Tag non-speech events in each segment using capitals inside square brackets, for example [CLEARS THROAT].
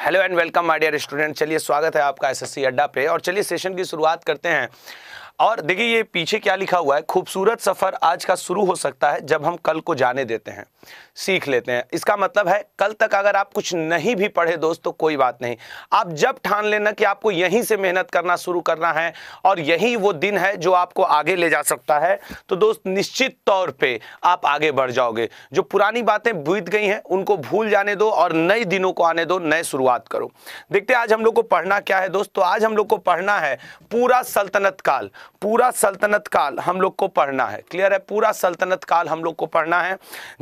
hello and welcome my dear student चलिए स्वागत है आपका एसएससी अड्डा पे और चलिए सेशन की शुरुआत करते हैं और देखिए ये पीछे क्या लिखा हुआ है खूबसूरत सफ़र आज का शुरू हो सकता है जब हम कल को जाने देते हैं सीख लेते हैं इसका मतलब है कल तक अगर आप कुछ नहीं भी पढ़े दोस्त तो कोई बात नहीं आप जब ठान लेना कि आपको यहीं से मेहनत करना शुरू करना है और यही वो दिन है जो आपको आगे ले जा सकता है तो दोस्त निश्चित तौर पर आप आगे बढ़ जाओगे जो पुरानी बातें बीत गई हैं उनको भूल जाने दो और नए दिनों को आने दो नए शुरुआत करो देखते आज हम लोग को पढ़ना क्या है दोस्त तो आज हम लोग को पढ़ना है पूरा सल्तनत काल पूरा सल्तनत काल हम लोग को पढ़ना है क्लियर है पूरा सल्तनत काल हम लोग को पढ़ना है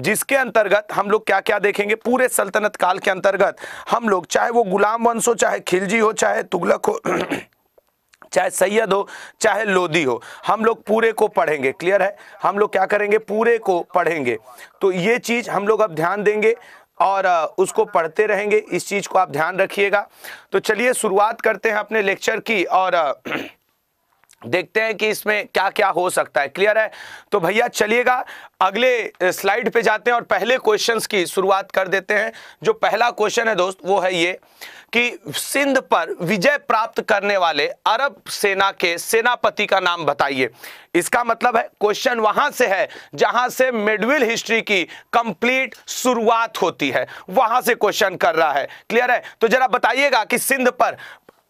जिसके अंतर्गत हम लोग क्या क्या देखेंगे पूरे सल्तनत काल के अंतर्गत हम लोग चाहे वो गुलाम वंश हो चाहे खिलजी हो चाहे तुगलक हो [CLEARS THROAT] चाहे सैयद हो चाहे लोदी हो हम लोग पूरे को पढ़ेंगे क्लियर है हम लोग क्या करेंगे पूरे को पढ़ेंगे तो ये चीज़ हम लोग अब ध्यान देंगे और उसको पढ़ते रहेंगे इस चीज़ को आप ध्यान रखिएगा तो चलिए शुरुआत करते हैं अपने लेक्चर की और [CLEARS THROAT] देखते हैं कि इसमें क्या क्या हो सकता है क्लियर है तो भैया चलिएगा अगले स्लाइड पे जाते हैं और पहले क्वेश्चंस की शुरुआत कर देते हैं जो पहला क्वेश्चन है दोस्त वो है ये कि सिंध पर विजय प्राप्त करने वाले अरब सेना के सेनापति का नाम बताइए इसका मतलब है क्वेश्चन वहां से है जहां से मिडविल हिस्ट्री की कंप्लीट शुरुआत होती है वहां से क्वेश्चन कर रहा है क्लियर है तो जरा बताइएगा कि सिंध पर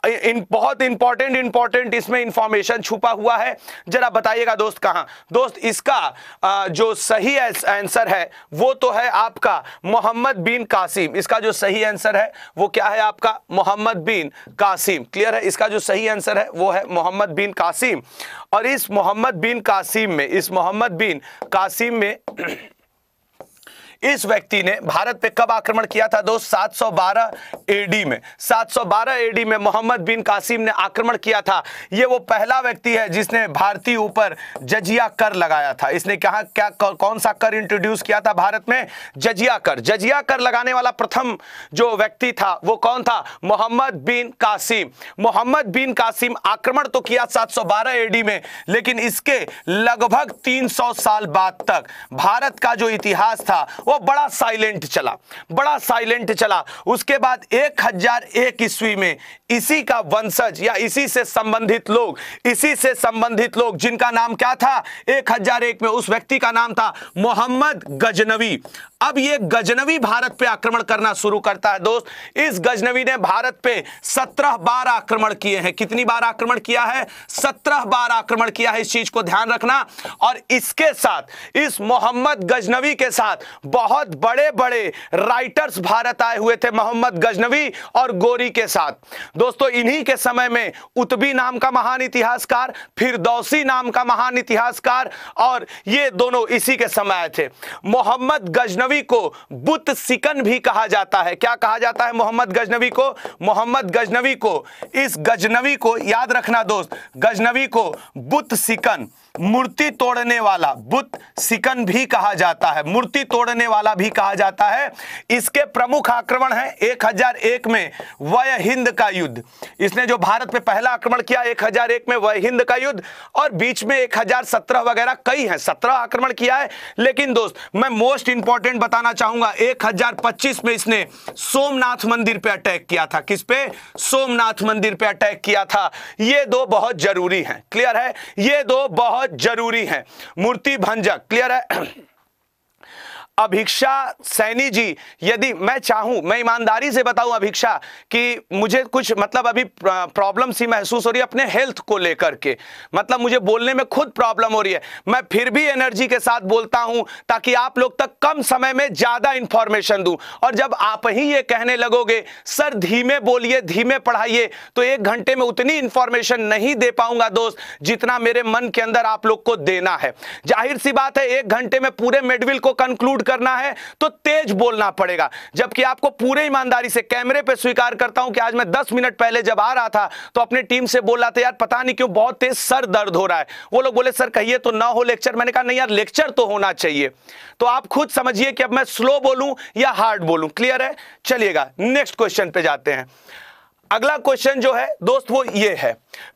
इन बहुत इंपॉर्टेंट इंपॉर्टेंट इसमें इंफॉर्मेशन छुपा हुआ है जरा बताइएगा दोस्त कहां दोस्त इसका जो सही आंसर है वो तो है आपका मोहम्मद बिन कासिम इसका जो सही आंसर है वो क्या है आपका मोहम्मद बिन कासिम क्लियर है इसका जो सही आंसर है वो है मोहम्मद बिन कासिम और इस मोहम्मद बिन कासिम में इस मोहम्मद बिन कासिम में इस व्यक्ति ने भारत पे कब आक्रमण किया था दोस्त 712 एडी में 712 एडी में मोहम्मद बिन कासिम ने आक्रमण किया था ये वो पहला व्यक्ति है जिसने भारतीय ऊपर जजिया कर लगाया था इसने कहा क्या कौन सा कर इंट्रोड्यूस किया था भारत में जजिया कर जजिया कर लगाने वाला प्रथम जो व्यक्ति था वो कौन था मोहम्मद बिन कासिम मोहम्मद बिन कासिम आक्रमण तो किया 712 एडी में लेकिन इसके लगभग 300 साल बाद तक भारत का जो इतिहास था वो बड़ा साइलेंट चला बड़ा साइलेंट चला उसके बाद एक हजार एक ईस्वी में इसी का वंशज या इसी से संबंधित लोग इसी से संबंधित लोग जिनका नाम क्या था एक हजार एक में उस व्यक्ति का नाम था मोहम्मद गजनवी अब ये गजनवी भारत पे आक्रमण करना शुरू करता है दोस्त इस गजनवी ने भारत पे सत्रह बार आक्रमण किए हैं कितनी बार आक्रमण किया है सत्रह बार आक्रमण किया है इस चीज को ध्यान रखना और इसके साथ इस मोहम्मद गजनवी के साथ बहुत बड़े बड़े राइटर्स भारत आए हुए थे मोहम्मद गजनवी और गोरी के साथ दोस्तों इन्हीं के समय में उत्बी नाम का महान इतिहासकार फिर दौसी नाम का महान इतिहासकार और ये दोनों इसी के समय आए थे मोहम्मद गजनवी को बुत सिकन भी कहा जाता है क्या कहा जाता है मोहम्मद गजनवी को मोहम्मद गजनवी को इस गजनवी को याद रखना दोस्त गजनवी को बुत सिकन मूर्ति तोड़ने वाला बुत सिकन भी कहा जाता है मूर्ति तोड़ने वाला भी कहा जाता है इसके प्रमुख आक्रमण है 1001 में वय हिंद का युद्ध इसने जो भारत पे पहला आक्रमण किया 1001 में वय हिंद का युद्ध और बीच में 1017 वगैरह कई हैं 17 आक्रमण किया है लेकिन दोस्त मैं मोस्ट इंपॉर्टेंट बताना चाहूंगा एक में इसने सोमनाथ मंदिर पर अटैक किया था किस पे सोमनाथ मंदिर पर अटैक किया था ये दो बहुत जरूरी है क्लियर है ये दो बहुत जरूरी है मूर्ति भंजक क्लियर है अभिक्षा सैनी जी यदि मैं चाहूं मैं ईमानदारी से बताऊं अभिक्षा कि मुझे कुछ मतलब अभी प्रॉब्लम सी महसूस हो रही है अपने हेल्थ को लेकर के मतलब मुझे बोलने में खुद प्रॉब्लम हो रही है मैं फिर भी एनर्जी के साथ बोलता हूं ताकि आप लोग तक कम समय में ज़्यादा इंफॉर्मेशन दूं और जब आप ही ये कहने लगोगे सर धीमे बोलिए धीमे पढ़ाइए तो एक घंटे में उतनी इंफॉर्मेशन नहीं दे पाऊंगा दोस्त जितना मेरे मन के अंदर आप लोग को देना है जाहिर सी बात है एक घंटे में पूरे मेडविल को कंक्लूड करना है तो तेज बोलना पड़ेगा जबकि आपको पूरे ईमानदारी से कैमरे पर स्वीकार करता हूं कि आज मैं दस मिनट पहले जब आ रहा था तो अपने टीम से बोल रहा था यार पता नहीं क्यों बहुत तेज सर दर्द हो रहा है वो लोग बोले सर कहिए तो ना हो लेक्चर मैंने कहा नहीं यार लेक्चर तो होना चाहिए तो आप खुद समझिए कि अब मैं स्लो बोलूं या हार्ड बोलूं क्लियर है चलिएगा नेक्स्ट क्वेश्चन पे जाते हैं अगला क्वेश्चन जो है दोस्त वो ये है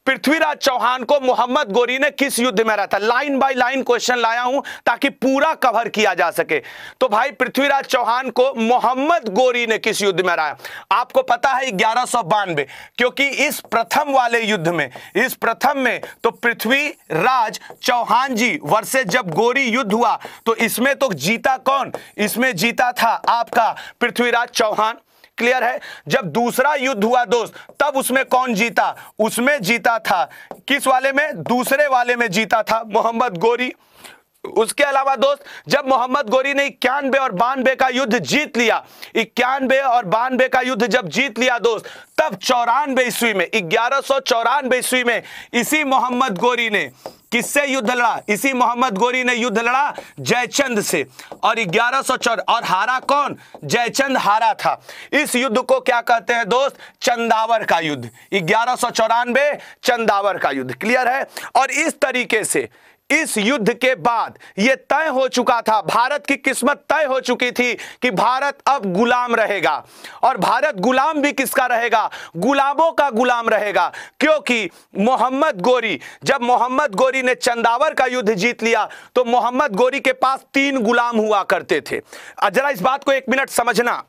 पृथ्वीराज चौहान को मोहम्मद गोरी ने किस युद्ध में रहा था लाइन बाय लाइन क्वेश्चन लाया हूं ताकि पूरा कवर किया जा सके तो भाई पृथ्वीराज चौहान को मोहम्मद गोरी ने किस युद्ध में रहा आपको पता है ग्यारह सौ बानवे क्योंकि इस प्रथम वाले युद्ध में इस प्रथम में तो पृथ्वीराज चौहान जी वर्षे जब गोरी युद्ध हुआ तो इसमें तो जीता कौन इसमें जीता था आपका पृथ्वीराज चौहान क्लियर है जब दूसरा युद्ध हुआ दोस्त तब उसमें कौन जीता उसमें जीता था किस वाले में दूसरे वाले में जीता था मोहम्मद गोरी उसके अलावा दोस्त जब मोहम्मद गोरी ने इक्यानबे और बानबे का युद्ध जीत लिया इक्यानबे और बानबे का युद्ध जब जीत लिया दोस्त तब चौरानबे ईस्वी में ग्यारह सौ चौरानबे ईस्वी में इसी मोहम्मद गोरी ने किससे युद्ध लड़ा इसी मोहम्मद गोरी ने युद्ध लड़ा जयचंद से और ग्यारह सौ चौर और हारा कौन जयचंद हारा था इस युद्ध को क्या कहते हैं दोस्त चंदावर का युद्ध ग्यारह सौ चौरानबे चंदावर का युद्ध क्लियर है और इस तरीके से इस युद्ध के बाद यह तय हो चुका था भारत की किस्मत तय हो चुकी थी कि भारत अब गुलाम रहेगा और भारत गुलाम भी किसका रहेगा गुलामों का गुलाम रहेगा क्योंकि मोहम्मद गोरी जब मोहम्मद गोरी ने चंदावर का युद्ध जीत लिया तो मोहम्मद गोरी के पास तीन गुलाम हुआ करते थे जरा इस बात को एक मिनट समझना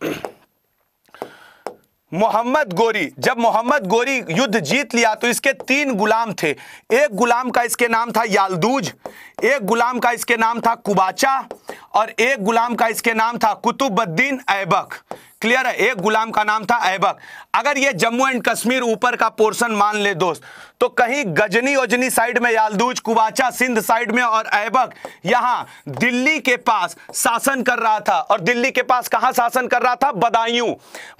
मोहम्मद गोरी जब मोहम्मद गोरी युद्ध जीत लिया तो इसके तीन गुलाम थे एक गुलाम का इसके नाम था यालदूज एक गुलाम का इसके नाम था कुबाचा और एक गुलाम का इसके नाम था कुतुबुद्दीन ऐबक क्लियर है एक गुलाम का नाम था ऐबक अगर ये जम्मू एंड कश्मीर ऊपर का पोर्शन मान ले दोस्त तो कहीं गजनी उजनी साइड में यालदूज कुवाचा सिंध साइड में और ऐबक यहां दिल्ली के पास शासन कर रहा था और दिल्ली के पास कहां शासन कर रहा था बदायूं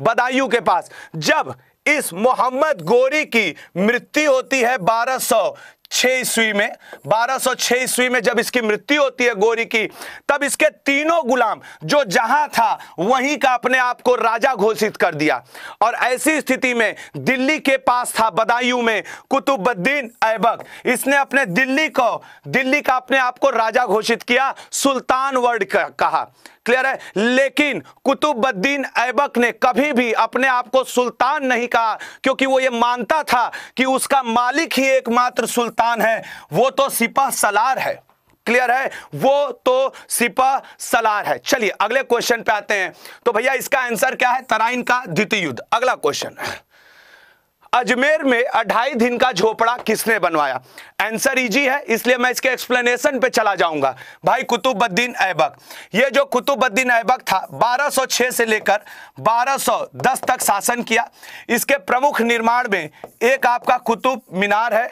बदायूं के पास जब इस मोहम्मद गोरी की मृत्यु होती है बारह सौ छह ईस्वी में बारह छह ईस्वी में जब इसकी मृत्यु होती है गोरी की तब इसके तीनों गुलाम जो जहां था वहीं का अपने आप को राजा घोषित कर दिया और ऐसी स्थिति में दिल्ली के पास था बदायूं में कुतुबुद्दीन ऐबक इसने अपने दिल्ली को दिल्ली का अपने आप को राजा घोषित किया सुल्तान वर्ड कहा क्लियर है लेकिन कुतुबुद्दीन ऐबक ने कभी भी अपने आप को सुल्तान नहीं कहा क्योंकि वो ये मानता था कि उसका मालिक ही एकमात्र सुल्तान है वो तो सिपा सलार है क्लियर है वो तो सिपा सलार है चलिए अगले क्वेश्चन पे आते हैं तो भैया इसका आंसर क्या है तराइन का द्वितीय युद्ध अगला क्वेश्चन अजमेर में अढ़ाई दिन का झोपड़ा किसने बनवाया आंसर इजी है इसलिए मैं इसके एक्सप्लेनेशन पे चला जाऊंगा भाई कुतुबुद्दीन ऐबक ये जो कुतुबुद्दीन ऐबक था 1206 से लेकर 1210 तक शासन किया इसके प्रमुख निर्माण में एक आपका कुतुब मीनार है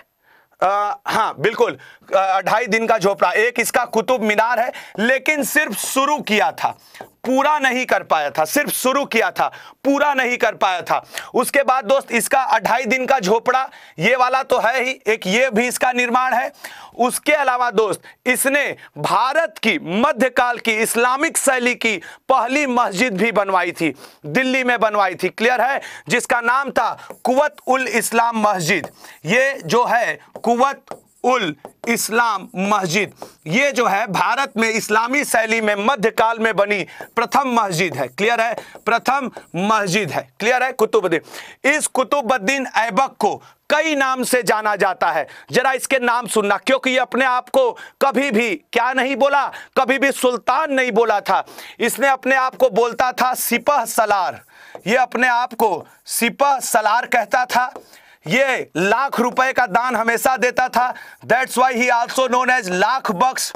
आ, हाँ बिल्कुल ढाई दिन का झोपड़ा एक इसका कुतुब मीनार है लेकिन सिर्फ शुरू किया था पूरा नहीं कर पाया था सिर्फ शुरू किया था पूरा नहीं कर पाया था उसके बाद दोस्त इसका अढ़ाई दिन का झोपड़ा ये वाला तो है ही एक ये भी इसका निर्माण है उसके अलावा दोस्त इसने भारत की मध्यकाल की इस्लामिक शैली की पहली मस्जिद भी बनवाई थी दिल्ली में बनवाई थी क्लियर है जिसका नाम था कुवत उल इस्लाम मस्जिद ये जो है कुवत उल इस्लाम मस्जिद ये जो है भारत में इस्लामी शैली में मध्यकाल में बनी प्रथम मस्जिद है क्लियर है प्रथम मस्जिद है क्लियर है कुतुबुद्दीन इस कुतुबुद्दीन ऐबक को कई नाम से जाना जाता है जरा इसके नाम सुनना क्योंकि ये अपने आप को कभी भी क्या नहीं बोला कभी भी सुल्तान नहीं बोला था इसने अपने आप को बोलता था सिपह सलार ये अपने आप को सिपह सलार कहता था ये लाख रुपए का दान हमेशा देता था that's why he also known as Lakh Baksh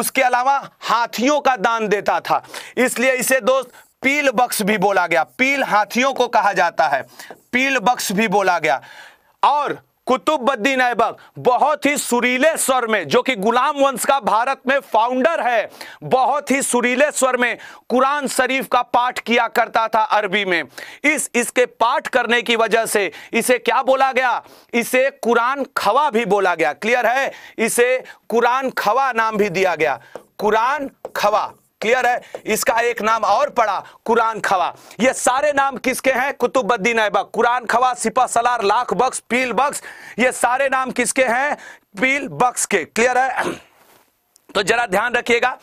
उसके अलावा हाथियों का दान देता था इसलिए इसे दोस्त पील बक्स भी बोला गया पील हाथियों को कहा जाता है पील बक्स भी बोला गया और कुतुबुद्दीन ऐबक बहुत ही सुरीले स्वर में जो कि गुलाम वंश का भारत में फाउंडर है बहुत ही सुरीले स्वर में कुरान शरीफ का पाठ किया करता था अरबी में इस इसके पाठ करने की वजह से इसे क्या बोला गया इसे कुरान खवा भी बोला गया क्लियर है इसे कुरान खवा नाम भी दिया गया कुरान खवा क्लियर है इसका एक नाम और पड़ा कुरान खवा ये सारे नाम किसके हैं कुतुबुद्दीन ऐबक कुरान खवा सिपा सलार लाख बक्स पील बक्स ये सारे नाम किसके हैं पील बक्स के क्लियर है [CLEARS THROAT] तो जरा ध्यान रखिएगा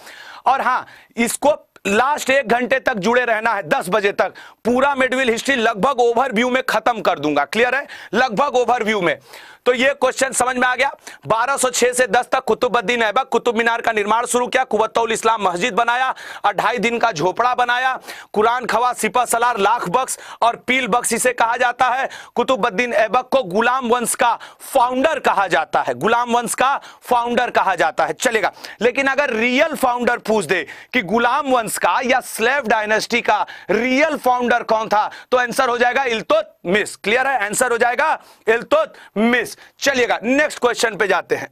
और हां इसको लास्ट एक घंटे तक जुड़े रहना है दस बजे तक पूरा मिडविल हिस्ट्री लगभग ओवरव्यू में खत्म कर दूंगा क्लियर है लगभग ओवरव्यू में तो ये क्वेश्चन समझ में आ गया 1206 से 10 तक कुतुबुद्दीन ऐबक कुतुब मीनार का निर्माण शुरू किया कुवतुल इस्लाम मस्जिद बनाया अढ़ाई दिन का झोपड़ा बनाया कुरान खवा सिपा सलार लाख बख्श और पील बख्श इसे कहा जाता है कुतुबुद्दीन ऐबक को गुलाम वंश का फाउंडर कहा जाता है गुलाम वंश का फाउंडर कहा जाता है चलेगा लेकिन अगर रियल फाउंडर पूछ दे कि गुलाम वंश का या स्लेव डायनेस्टी का रियल फाउंडर कौन था तो आंसर हो जाएगा इल्तुतमिश क्लियर है आंसर हो जाएगा इल्तुतमिश चलिएगा नेक्स्ट क्वेश्चन पे जाते हैं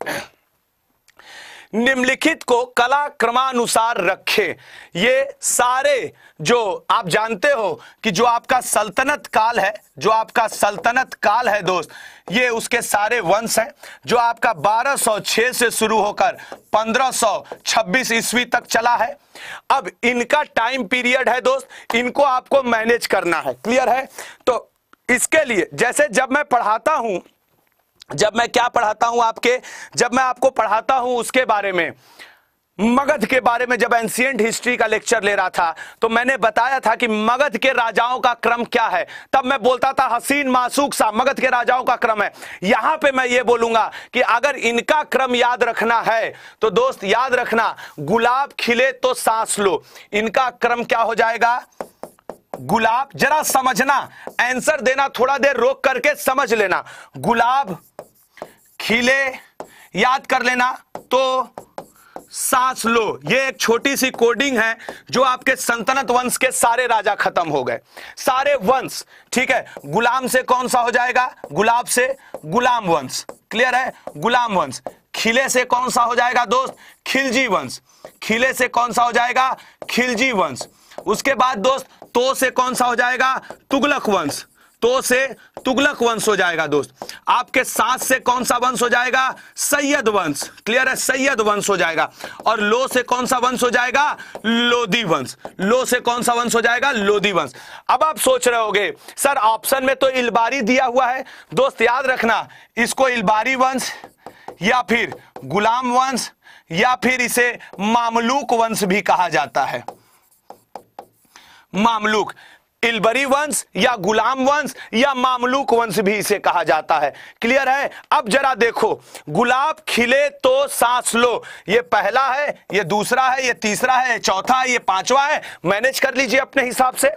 निम्नलिखित को कला क्रमानुसार रखें ये सारे जो आप जानते हो कि जो आपका सल्तनत काल है जो आपका सल्तनत काल है दोस्त ये उसके सारे वंश हैं जो आपका 1206 से शुरू होकर 1526 ईस्वी तक चला है अब इनका टाइम पीरियड है दोस्त इनको आपको मैनेज करना है क्लियर है तो इसके लिए जैसे जब मैं पढ़ाता हूं जब मैं क्या पढ़ाता हूं आपके जब मैं आपको पढ़ाता हूं उसके बारे में मगध के बारे में जब एंशियंट हिस्ट्री का लेक्चर ले रहा था तो मैंने बताया था कि मगध के राजाओं का क्रम क्या है तब मैं बोलता था हसीन मासूक सा मगध के राजाओं का क्रम है यहां पे मैं ये बोलूंगा कि अगर इनका क्रम याद रखना है तो दोस्त याद रखना गुलाब खिले तो सांस लो इनका क्रम क्या हो जाएगा गुलाब जरा समझना आंसर देना थोड़ा देर रोक करके समझ लेना गुलाब खिले याद कर लेना तो सांस लो ये एक छोटी सी कोडिंग है जो आपके संतनत वंश के सारे राजा खत्म हो गए सारे वंश ठीक है गुलाम से कौन सा हो जाएगा गुलाब से गुलाम वंश क्लियर है गुलाम वंश खिले से कौन सा हो जाएगा दोस्त खिलजी वंश खिले से कौन सा हो जाएगा खिलजी वंश उसके बाद दोस्त तो से कौन सा हो जाएगा तुगलक वंश तो से तुगलक वंश हो जाएगा दोस्त आपके सास से कौन सा वंश हो जाएगा सैयद वंश क्लियर है सैयद वंश हो जाएगा और लो से कौन सा वंश हो जाएगा लोधी वंश लो से कौन सा वंश हो जाएगा लोधी वंश अब आप सोच रहे होगे सर ऑप्शन में तो इलबारी दिया हुआ है दोस्त याद रखना इसको इलबारी वंश या फिर गुलाम वंश या फिर इसे मामलूक वंश भी कहा जाता है मामलूक इलबरी वंश या गुलाम वंश या मामलूक वंश भी इसे कहा जाता है क्लियर है अब जरा देखो गुलाब खिले तो सांस लो ये पहला है ये दूसरा है ये तीसरा है ये चौथा है ये पांचवा है मैनेज कर लीजिए अपने हिसाब से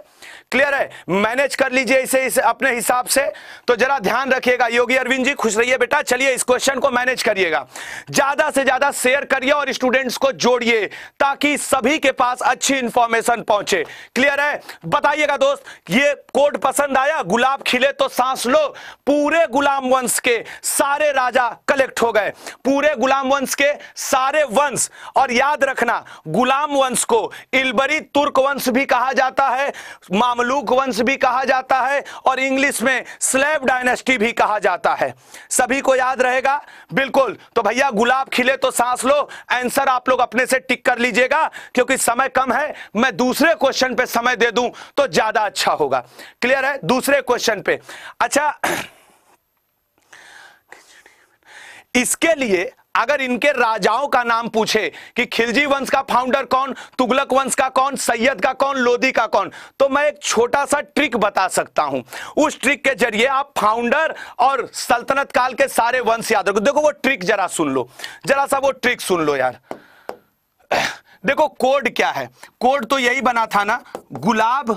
क्लियर है मैनेज कर लीजिए इसे इसे अपने हिसाब से तो जरा ध्यान रखिएगा योगी अरविंद जी खुश रहिए बेटा चलिए इस क्वेश्चन को मैनेज करिएगा ज्यादा से ज्यादा शेयर करिए और स्टूडेंट्स को जोड़िए ताकि सभी के पास अच्छी इंफॉर्मेशन पहुंचे क्लियर है बताइएगा दोस्त ये कोड पसंद आया गुलाब खिले तो सांस लो पूरे गुलाम वंश के सारे राजा कलेक्ट हो गए पूरे गुलाम वंश के सारे वंश और याद रखना गुलाम वंश को इलबरी तुर्क वंश भी कहा जाता है मामलूक वंश भी कहा जाता है और इंग्लिश में स्लेब डायनेस्टी भी कहा जाता है सभी को याद रहेगा बिल्कुल तो भैया गुलाब खिले तो सांस लो आंसर आप लोग अपने से टिक कर लीजिएगा क्योंकि समय कम है मैं दूसरे क्वेश्चन पे समय दे दूं तो ज्यादा अच्छा होगा क्लियर है दूसरे क्वेश्चन पे अच्छा इसके लिए अगर इनके राजाओं का नाम पूछे कि खिलजी वंश का फाउंडर कौन तुगलक वंश का कौन सैयद का कौन लोधी का कौन तो मैं एक छोटा सा ट्रिक बता सकता हूं उस ट्रिक के जरिए आप फाउंडर और सल्तनत काल के सारे वंश याद रखो देखो वो ट्रिक जरा सुन लो जरा सा वो ट्रिक सुन लो यार देखो कोड क्या है कोड तो यही बना था ना गुलाब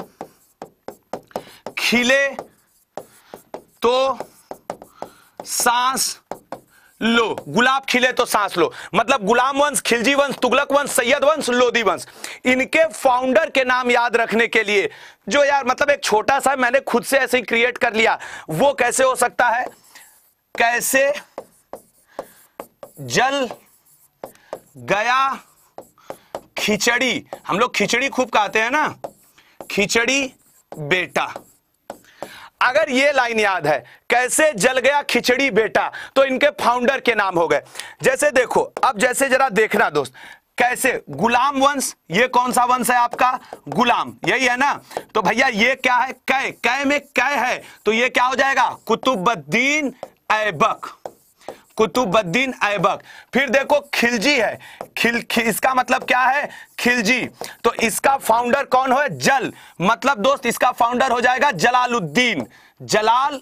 खिले तो सांस लो गुलाब खिले तो सांस लो मतलब गुलाम वंश खिलजी वंश तुगलक वंश सैयद वंश लोधी वंश इनके फाउंडर के नाम याद रखने के लिए जो यार मतलब एक छोटा सा मैंने खुद से ऐसे ही क्रिएट कर लिया वो कैसे हो सकता है कैसे जल गया खिचड़ी हम लोग खिचड़ी खूब कहते हैं ना खिचड़ी बेटा अगर ये लाइन याद है कैसे जल गया खिचड़ी बेटा तो इनके फाउंडर के नाम हो गए जैसे देखो अब जैसे जरा देखना दोस्त कैसे गुलाम वंश ये कौन सा वंश है आपका गुलाम यही है ना तो भैया ये क्या है कै कै में कै है तो ये क्या हो जाएगा कुतुबुद्दीन ऐबक कुतुबुद्दीन ऐबक फिर देखो खिलजी है खिल, खिल इसका मतलब क्या है खिलजी तो इसका फाउंडर कौन हो जल मतलब दोस्त इसका फाउंडर हो जाएगा जलालुद्दीन जलाल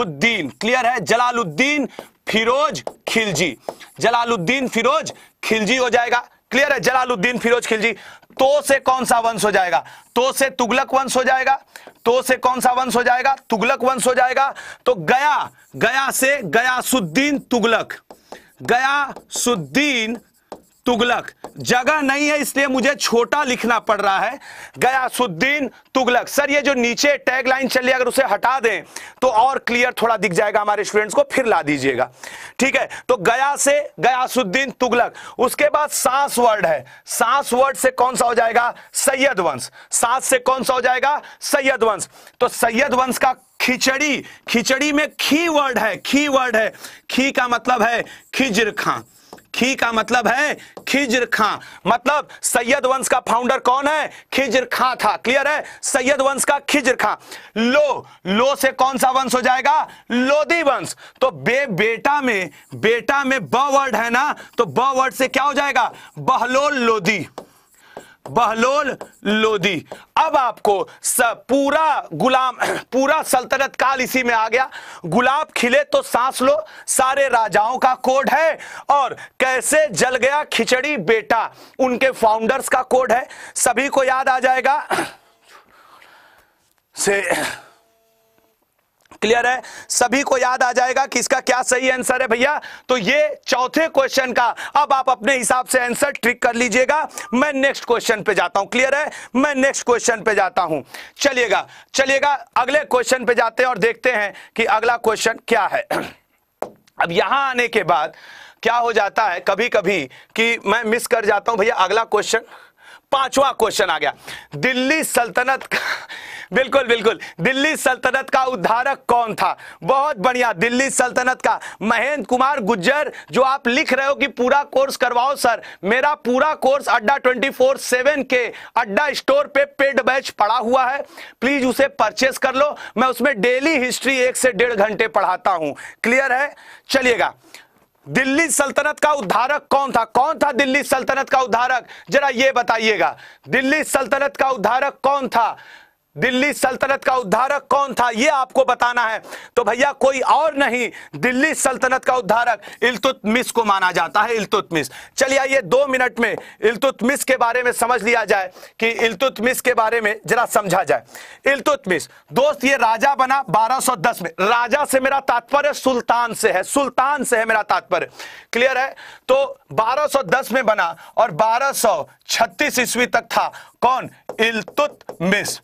उद्दीन क्लियर है जलालुद्दीन फिरोज खिलजी जलालुद्दीन फिरोज खिलजी हो जाएगा क्लियर है जलालुद्दीन फिरोज खिलजी तो से कौन सा वंश हो जाएगा तो से तुगलक वंश हो जाएगा तो से कौन सा वंश हो जाएगा तुगलक वंश हो जाएगा तो गया गया से सुद्दीन तुगलक गयासुद्दीन तुगलक जगह नहीं है इसलिए मुझे छोटा लिखना पड़ रहा है गयासुद्दीन तुगलक सर ये जो नीचे टैग लाइन चल रही है अगर उसे हटा दें तो और क्लियर थोड़ा दिख जाएगा हमारे स्टूडेंट्स को फिर ला दीजिएगा ठीक है तो गया से गयासुद्दीन तुगलक उसके बाद सास वर्ड है सास वर्ड से कौन सा हो जाएगा सैयद वंश सास से कौन सा हो जाएगा सैयद वंश तो सैयद वंश का खिचड़ी खिचड़ी में खी वर्ड है खी वर्ड है खी का मतलब है खिजर खां खी का मतलब है खिजर खां मतलब सैयद वंश का फाउंडर कौन है खिजर खां था क्लियर है सैयद वंश का खिजर खां लो लो से कौन सा वंश हो जाएगा लोदी वंश तो बे बेटा में बेटा में ब वर्ड है ना तो ब वर्ड से क्या हो जाएगा बहलोल लोदी बहलोल लोदी अब आपको पूरा गुलाम [CLEARS THROAT] पूरा सल्तनत काल इसी में आ गया गुलाब खिले तो सांस लो सारे राजाओं का कोड है और कैसे जल गया खिचड़ी बेटा उनके फाउंडर्स का कोड है सभी को याद आ जाएगा [CLEARS THROAT] से क्लियर है सभी को याद आ जाएगा कि इसका क्या सही आंसर है भैया तो ये चौथे क्वेश्चन का अब आप अपने हिसाब से आंसर ट्रिक कर लीजिएगा मैं नेक्स्ट क्वेश्चन पे जाता हूं क्लियर है मैं नेक्स्ट क्वेश्चन पे जाता हूं चलिएगा चलिएगा अगले क्वेश्चन पे जाते हैं और देखते हैं कि अगला क्वेश्चन क्या है अब यहां आने के बाद क्या हो जाता है कभी कभी कि मैं मिस कर जाता हूं भैया अगला क्वेश्चन पांचवा क्वेश्चन आ गया दिल्ली सल्तनत का बिल्कुल बिल्कुल दिल्ली सल्तनत का उद्धारक कौन था बहुत बढ़िया दिल्ली सल्तनत का महेंद्र कुमार गुज्जर जो आप लिख रहे हो कि पूरा कोर्स करवाओ सर मेरा पूरा कोर्स अड्डा 24 सेवन के अड्डा स्टोर पे पेड बैच पड़ा हुआ है प्लीज उसे परचेस कर लो मैं उसमें डेली हिस्ट्री एक से डेढ़ घंटे पढ़ाता हूं क्लियर है चलिएगा दिल्ली सल्तनत का उद्धारक कौन था कौन था दिल्ली सल्तनत का उद्धारक जरा यह बताइएगा दिल्ली सल्तनत का उद्धारक कौन था दिल्ली सल्तनत का उद्धारक कौन था यह आपको बताना है तो भैया कोई और नहीं दिल्ली सल्तनत का उद्धारक इल्तुतमिस को माना जाता है इल्तुतमिस चलिए आइए दो मिनट में इल्तुतमिस के बारे में समझ लिया जाए कि इल्तुतमिस के बारे में जरा समझा जाए इल्तुतमिस दोस्त ये राजा बना 1210 में राजा से मेरा तात्पर्य सुल्तान से है सुल्तान से है मेरा तात्पर्य क्लियर है तो बारह में बना और बारह ईस्वी तक था कौन इलतुतमिस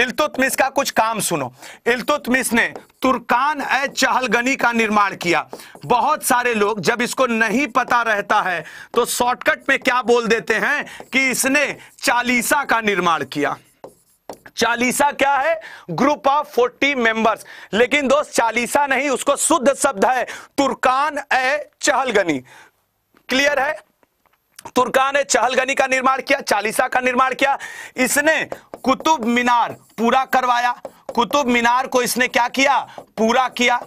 इल्तुतमिस का कुछ काम सुनो इल्तुतमिस ने तुर्कान ए चहलगनी का निर्माण किया बहुत सारे लोग जब इसको नहीं पता रहता है तो शॉर्टकट में क्या बोल देते हैं कि इसने चालीसा का निर्माण किया चालीसा क्या है ग्रुप ऑफ फोर्टी मेंबर्स लेकिन दोस्त चालीसा नहीं उसको शुद्ध शब्द है तुर्कान ए चहलगनी क्लियर है तुर्कान ने चहलगनी का निर्माण किया चालीसा का निर्माण किया इसने कुतुब मीनार पूरा करवाया कुतुब मीनार को इसने क्या किया पूरा किया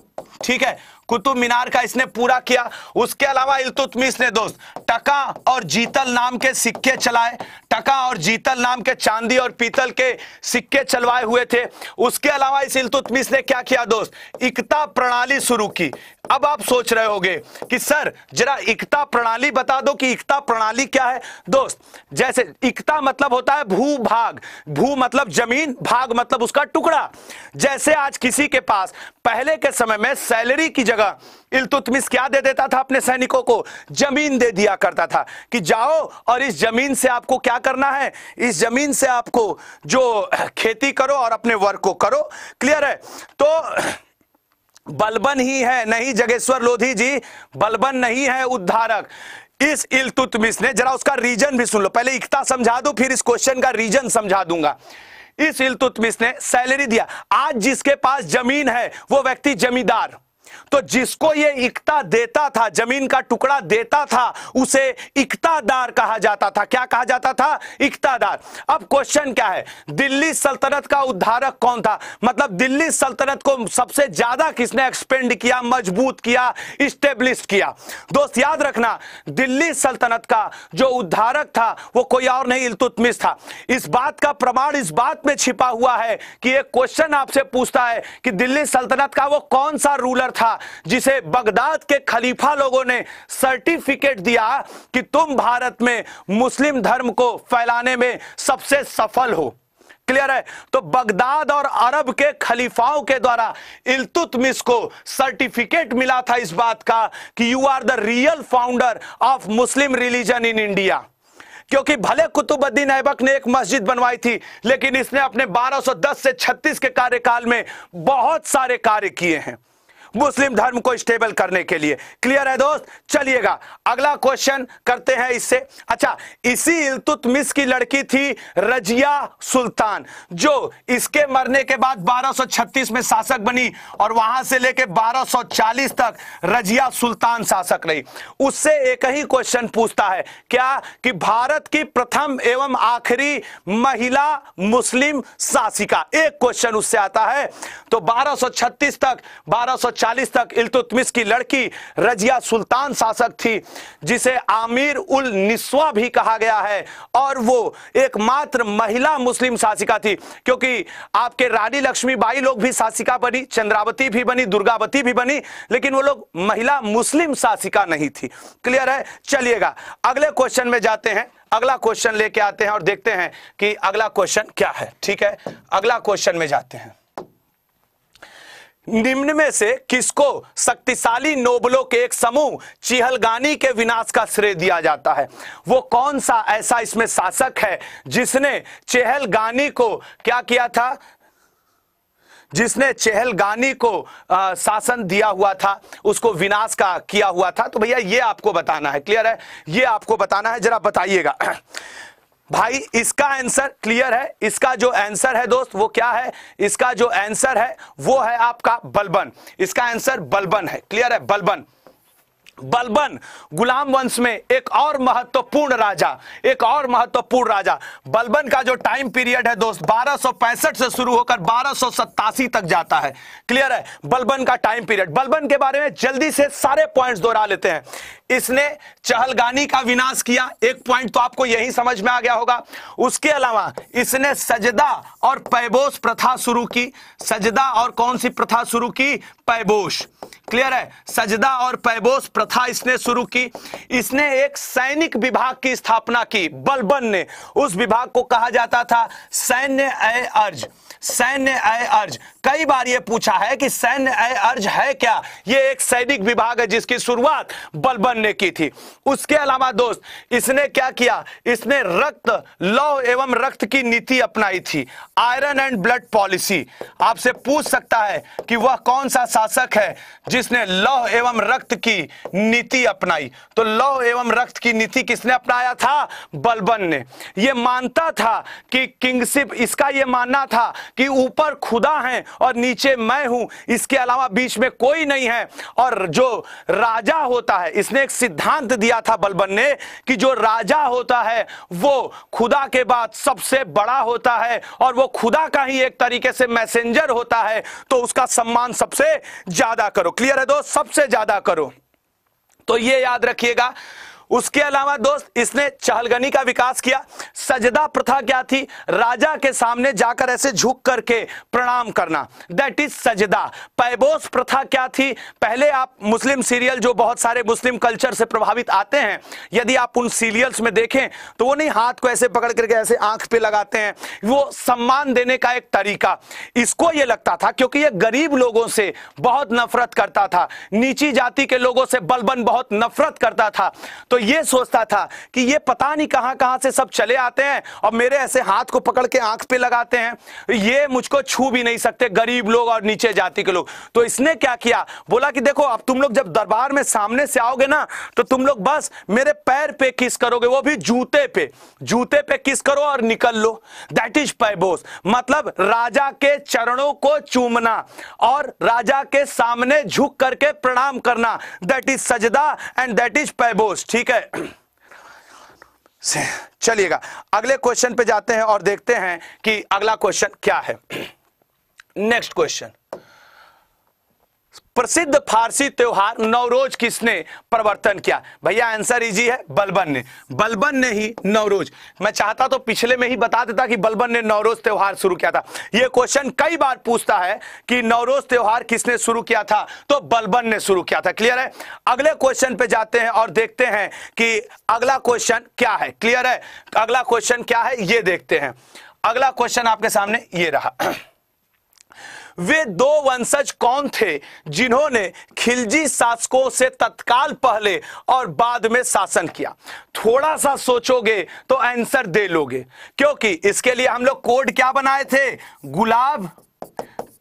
ठीक है कुतुब मीनार का इसने पूरा किया उसके अलावा इलतुतमिस ने दोस्त टका और जीतल नाम के सिक्के चलाए टका और जीतल नाम के चांदी और पीतल के सिक्के चलवाए हुए थे उसके अलावा इस इलतुतमिस ने क्या किया दोस्त इकता प्रणाली शुरू की अब आप सोच रहे होगे कि सर जरा इकता प्रणाली बता दो कि इकता प्रणाली क्या है दोस्त जैसे इकता मतलब होता है भू भाग भू मतलब जमीन भाग मतलब उसका टुकड़ा जैसे आज किसी के पास पहले के समय में सैलरी की जगह जगह इलतुतमिस क्या दे देता था अपने सैनिकों को जमीन दे दिया करता था कि जाओ और इस जमीन से आपको क्या करना है इस जमीन से आपको जो खेती करो और अपने वर्क को करो क्लियर है तो बलबन ही है नहीं जगेश्वर लोधी जी बलबन नहीं है उद्धारक इस इलतुतमिस ने जरा उसका रीजन भी सुन लो पहले इकता समझा दो फिर इस क्वेश्चन का रीजन समझा दूंगा इस इलतुतमिस ने सैलरी दिया आज जिसके पास जमीन है वो व्यक्ति जमींदार तो जिसको ये इकता देता था जमीन का टुकड़ा देता था उसे इकतादार कहा जाता था क्या कहा जाता था इकतादार अब क्वेश्चन क्या है दिल्ली सल्तनत का उद्धारक कौन था मतलब दिल्ली सल्तनत को सबसे ज्यादा किसने एक्सपेंड किया मजबूत किया स्टेब्लिश किया दोस्त याद रखना दिल्ली सल्तनत का जो उद्धारक था वो कोई और नहीं इल्तुतमिश था इस बात का प्रमाण इस बात में छिपा हुआ है कि एक क्वेश्चन आपसे पूछता है कि दिल्ली सल्तनत का वो कौन सा रूलर था था जिसे बगदाद के खलीफा लोगों ने सर्टिफिकेट दिया कि तुम भारत में मुस्लिम धर्म को फैलाने में सबसे सफल हो क्लियर है तो बगदाद और अरब के खलीफाओं के द्वारा इल्तुतमिस को सर्टिफिकेट मिला था इस बात का कि you are the real founder of Muslim religion in India क्योंकि भले कुतुबुद्दीन ऐबक ने एक मस्जिद बनवाई थी लेकिन इसने अपने 1210 से 36 के कार्यकाल में बहुत सारे कार्य किए हैं मुस्लिम धर्म को स्टेबल करने के लिए क्लियर है दोस्त चलिएगा अगला क्वेश्चन करते हैं इससे अच्छा इसी इल्तुतमिस की लड़की थी रजिया सुल्तान जो इसके मरने के बाद 1236 में शासक बनी और वहां से लेके 1240 तक रजिया सुल्तान शासक रही उससे एक ही क्वेश्चन पूछता है क्या कि भारत की प्रथम एवं आखिरी महिला मुस्लिम शासिका एक क्वेश्चन उससे आता है तो बारह तक बारह 1940 तक इल्तुतमिस की लड़की रजिया सुल्तान शासक थी जिसे आमिर उल निस्वा भी कहा गया है और वो एकमात्र महिला मुस्लिम शासिका थी क्योंकि आपके रानी लक्ष्मीबाई लोग भी शासिका बनी चंद्रावती भी बनी दुर्गावती भी बनी लेकिन वो लोग महिला मुस्लिम शासिका नहीं थी क्लियर है चलिएगा अगले क्वेश्चन में जाते हैं अगला क्वेश्चन लेके आते हैं और देखते हैं कि अगला क्वेश्चन क्या है ठीक है अगला क्वेश्चन में जाते हैं निम्न में से किसको शक्तिशाली नोबलों के एक समूह चिहलगानी के विनाश का श्रेय दिया जाता है वो कौन सा ऐसा इसमें शासक है जिसने चेहलगानी को क्या किया था जिसने चहलगानी को आ, शासन दिया हुआ था उसको विनाश का किया हुआ था तो भैया ये आपको बताना है क्लियर है ये आपको बताना है जरा बताइएगा भाई इसका आंसर क्लियर है इसका जो आंसर है दोस्त वो क्या है इसका जो आंसर है वो है आपका बलबन इसका आंसर बलबन है क्लियर है बलबन बलबन गुलाम वंश में एक और महत्वपूर्ण राजा एक और महत्वपूर्ण राजा बलबन का जो टाइम पीरियड है दोस्त बारह से शुरू होकर बारह तक जाता है क्लियर है बलबन का टाइम पीरियड बलबन के बारे में जल्दी से सारे पॉइंट्स दोहरा लेते हैं इसने चहलगानी का विनाश किया एक पॉइंट तो आपको यही समझ में आ गया होगा उसके अलावा इसने सजदा और पैबोश प्रथा शुरू की सजदा और कौन सी प्रथा शुरू की पैबोश क्लियर है सजदा और पैबोश प्रथा इसने शुरू की इसने एक सैनिक विभाग की स्थापना की बलबन ने उस विभाग को कहा जाता था सैन्य अर्ज सैन्य आय अर्ज कई बार यह पूछा है कि सैन्य आय अर्ज है क्या यह एक सैनिक विभाग है जिसकी शुरुआत बलबन ने की थी उसके अलावा दोस्त इसने क्या किया इसने रक्त लौ एवं रक्त की नीति अपनाई थी आयरन एंड ब्लड पॉलिसी आपसे पूछ सकता है कि वह कौन सा शासक है जिसने लौह एवं रक्त की नीति अपनाई तो लौह एवं रक्त की नीति किसने अपनाया था बलबन ने यह मानता था कि किंगशिप इसका यह मानना था कि ऊपर खुदा है और नीचे मैं हूं इसके अलावा बीच में कोई नहीं है और जो राजा होता है इसने एक सिद्धांत दिया था बलबन ने कि जो राजा होता है वो खुदा के बाद सबसे बड़ा होता है और वो खुदा का ही एक तरीके से मैसेंजर होता है तो उसका सम्मान सबसे ज्यादा करो क्लियर है दोस्त सबसे ज्यादा करो तो ये याद रखिएगा उसके अलावा दोस्त इसने चहलगनी का विकास किया सजदा प्रथा क्या थी राजा के सामने जाकर ऐसे झुक करके प्रणाम करना दैट इज सजदा पैबोस प्रथा क्या थी पहले आप मुस्लिम सीरियल जो बहुत सारे मुस्लिम कल्चर से प्रभावित आते हैं यदि आप उन सीरियल्स में देखें तो वो नहीं हाथ को ऐसे पकड़ करके ऐसे आंख पे लगाते हैं वो सम्मान देने का एक तरीका इसको ये लगता था क्योंकि ये गरीब लोगों से बहुत नफरत करता था नीची जाति के लोगों से बलबन बहुत नफरत करता था तो ये सोचता था कि ये पता नहीं कहां कहां से सब चले आते हैं और मेरे ऐसे हाथ को पकड़ के आंख पे लगाते हैं ये मुझको छू भी नहीं सकते गरीब लोग और नीचे जाति के लोग तो इसने क्या किया बोला कि देखो अब तुम लोग जब दरबार में सामने से आओगे ना तो तुम लोग बस मेरे पैर पे किस करोगे वो भी जूते पे जूते पे किस करो और निकल लो दैट इज पैबोस मतलब राजा के चरणों को चूमना और राजा के सामने झुक करके प्रणाम करना that is sajda and that is paibos ठीक है है चलिएगा अगले क्वेश्चन पे जाते हैं और देखते हैं कि अगला क्वेश्चन क्या है नेक्स्ट क्वेश्चन प्रसिद्ध फारसी त्योहार नवरोज किसने प्रवर्तन किया भैया आंसर इजी है बलबन ने बलबन ने ही नवरोज मैं चाहता तो पिछले में ही बता देता कि बलबन ने नवरोज त्योहार शुरू किया था यह क्वेश्चन कई बार पूछता है कि नवरोज त्योहार किसने शुरू किया था तो बलबन ने शुरू किया था क्लियर है अगले क्वेश्चन पे जाते हैं और देखते हैं कि अगला क्वेश्चन क्या है क्लियर है अगला क्वेश्चन क्या है ये देखते हैं अगला क्वेश्चन आपके सामने ये रहा [CLEARS THROAT] वे दो वंशज कौन थे जिन्होंने खिलजी शासकों से तत्काल पहले और बाद में शासन किया थोड़ा सा सोचोगे तो आंसर दे लोगे क्योंकि इसके लिए हम लोग कोड क्या बनाए थे गुलाब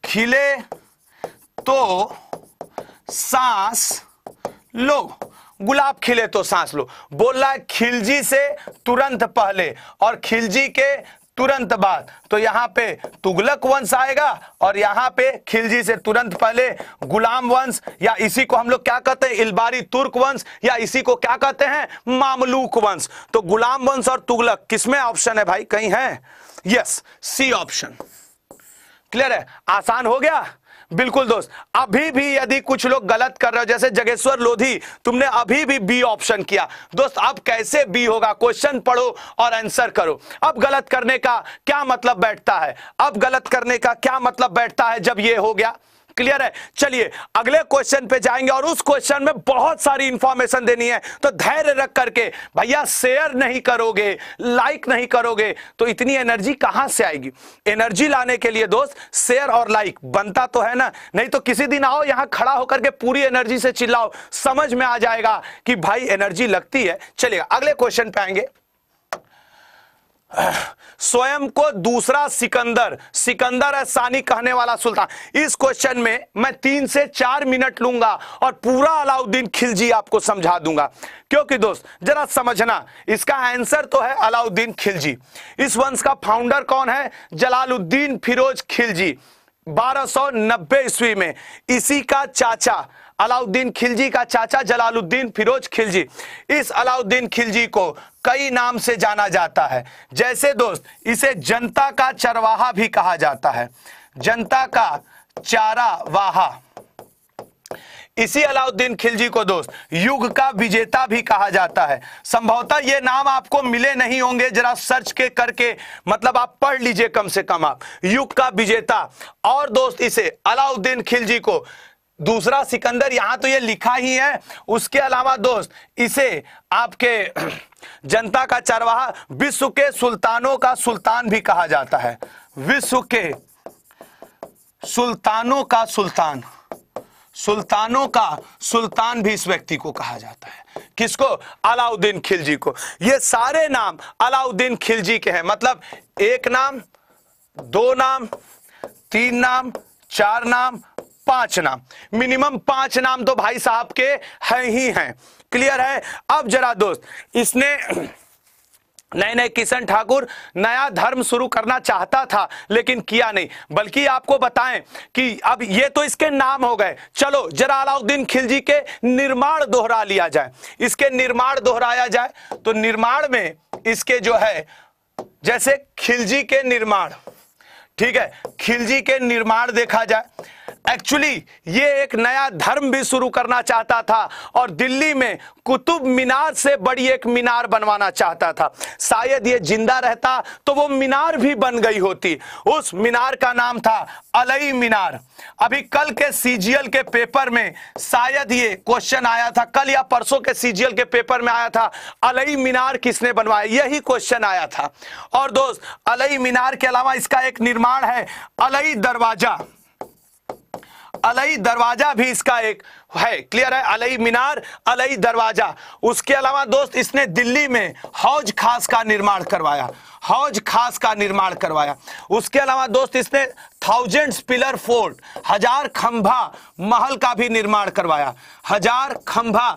खिले तो सांस लो गुलाब खिले तो सांस लो बोल रहा है खिलजी से तुरंत पहले और खिलजी के तुरंत बाद तो यहां पे तुगलक वंश आएगा और यहां पे खिलजी से तुरंत पहले गुलाम वंश या इसी को हम लोग क्या कहते हैं इलबारी तुर्क वंश या इसी को क्या कहते हैं मामलूक वंश तो गुलाम वंश और तुगलक किसमें ऑप्शन है भाई कहीं है यस सी ऑप्शन क्लियर है आसान हो गया बिल्कुल दोस्त अभी भी यदि कुछ लोग गलत कर रहे हो जैसे जगेश्वर लोधी तुमने अभी भी बी ऑप्शन किया दोस्त अब कैसे बी होगा क्वेश्चन पढ़ो और आंसर करो अब गलत करने का क्या मतलब बैठता है अब गलत करने का क्या मतलब बैठता है जब ये हो गया क्लियर है चलिए अगले क्वेश्चन पे जाएंगे और उस क्वेश्चन में बहुत सारी इंफॉर्मेशन देनी है तो धैर्य रख करके भैया शेयर नहीं करोगे लाइक नहीं करोगे तो इतनी एनर्जी कहां से आएगी एनर्जी लाने के लिए दोस्त शेयर और लाइक बनता तो है ना नहीं तो किसी दिन आओ यहां खड़ा होकर के पूरी एनर्जी से चिल्लाओ समझ में आ जाएगा कि भाई एनर्जी लगती है चलिए अगले क्वेश्चन पे आएंगे स्वयं को दूसरा सिकंदर सिकंदर सानी कहने वाला सुल्तान इस क्वेश्चन में मैं तीन से चार मिनट लूंगा और पूरा अलाउद्दीन खिलजी आपको समझा दूंगा क्योंकि दोस्त जरा समझना इसका आंसर तो है अलाउद्दीन खिलजी इस वंश का फाउंडर कौन है जलालुद्दीन फिरोज खिलजी 1290 ईस्वी में इसी का चाचा अलाउद्दीन खिलजी का चाचा जलालुद्दीन फिरोज खिलजी इस अलाउद्दीन खिलजी को कई नाम से जाना जाता है जैसे दोस्त इसे जनता का चरवाहा भी कहा जाता है जनता का चारावाहा इसी अलाउद्दीन खिलजी को दोस्त युग का विजेता भी कहा जाता है संभवतः ये नाम आपको मिले नहीं होंगे जरा सर्च के करके मतलब आप पढ़ लीजिए कम से कम आप युग का विजेता और दोस्त इसे अलाउद्दीन खिलजी को दूसरा सिकंदर यहां तो ये लिखा ही है उसके अलावा दोस्त इसे आपके [CLEARS THROAT] जनता का चरवाहा विश्व के सुल्तानों का सुल्तान भी कहा जाता है विश्व के सुल्तानों का सुल्तान सुल्तानों का सुल्तान भी इस व्यक्ति को कहा जाता है किसको अलाउद्दीन खिलजी को ये सारे नाम अलाउद्दीन खिलजी के हैं मतलब एक नाम दो नाम तीन नाम चार नाम पांच नाम मिनिमम पांच नाम तो भाई साहब के हैं ही हैं क्लियर है अब जरा दोस्त इसने नए नए किशन ठाकुर नया धर्म शुरू करना चाहता था लेकिन किया नहीं बल्कि आपको बताएं कि अब ये तो इसके नाम हो गए चलो जरा अलाउद्दीन खिलजी के निर्माण दोहरा लिया जाए इसके निर्माण दोहराया जाए तो निर्माण में इसके जो है जैसे खिलजी के निर्माण ठीक है खिलजी के निर्माण देखा जाए एक्चुअली ये एक नया धर्म भी शुरू करना चाहता था और दिल्ली में कुतुब मीनार से बड़ी एक मीनार बनवाना चाहता था शायद ये जिंदा रहता तो वो मीनार भी बन गई होती उस मीनार का नाम था अलई मीनार अभी कल के सीजीएल के पेपर में शायद ये क्वेश्चन आया था कल या परसों के सीजीएल के पेपर में आया था अलई मीनार किसने बनवाया यही क्वेश्चन आया था और दोस्त अलई मीनार के अलावा इसका एक निर्माण है अलई दरवाजा अलई दरवाजा भी इसका एक है क्लियर है अलई मीनार अलई दरवाजा उसके अलावा दोस्त इसने दिल्ली में हौज खास का निर्माण करवाया हौज खास का निर्माण करवाया उसके अलावा दोस्त इसने थाउजेंड पिलर फोर्ट हजार खंभा महल का भी निर्माण करवाया हजार खंभा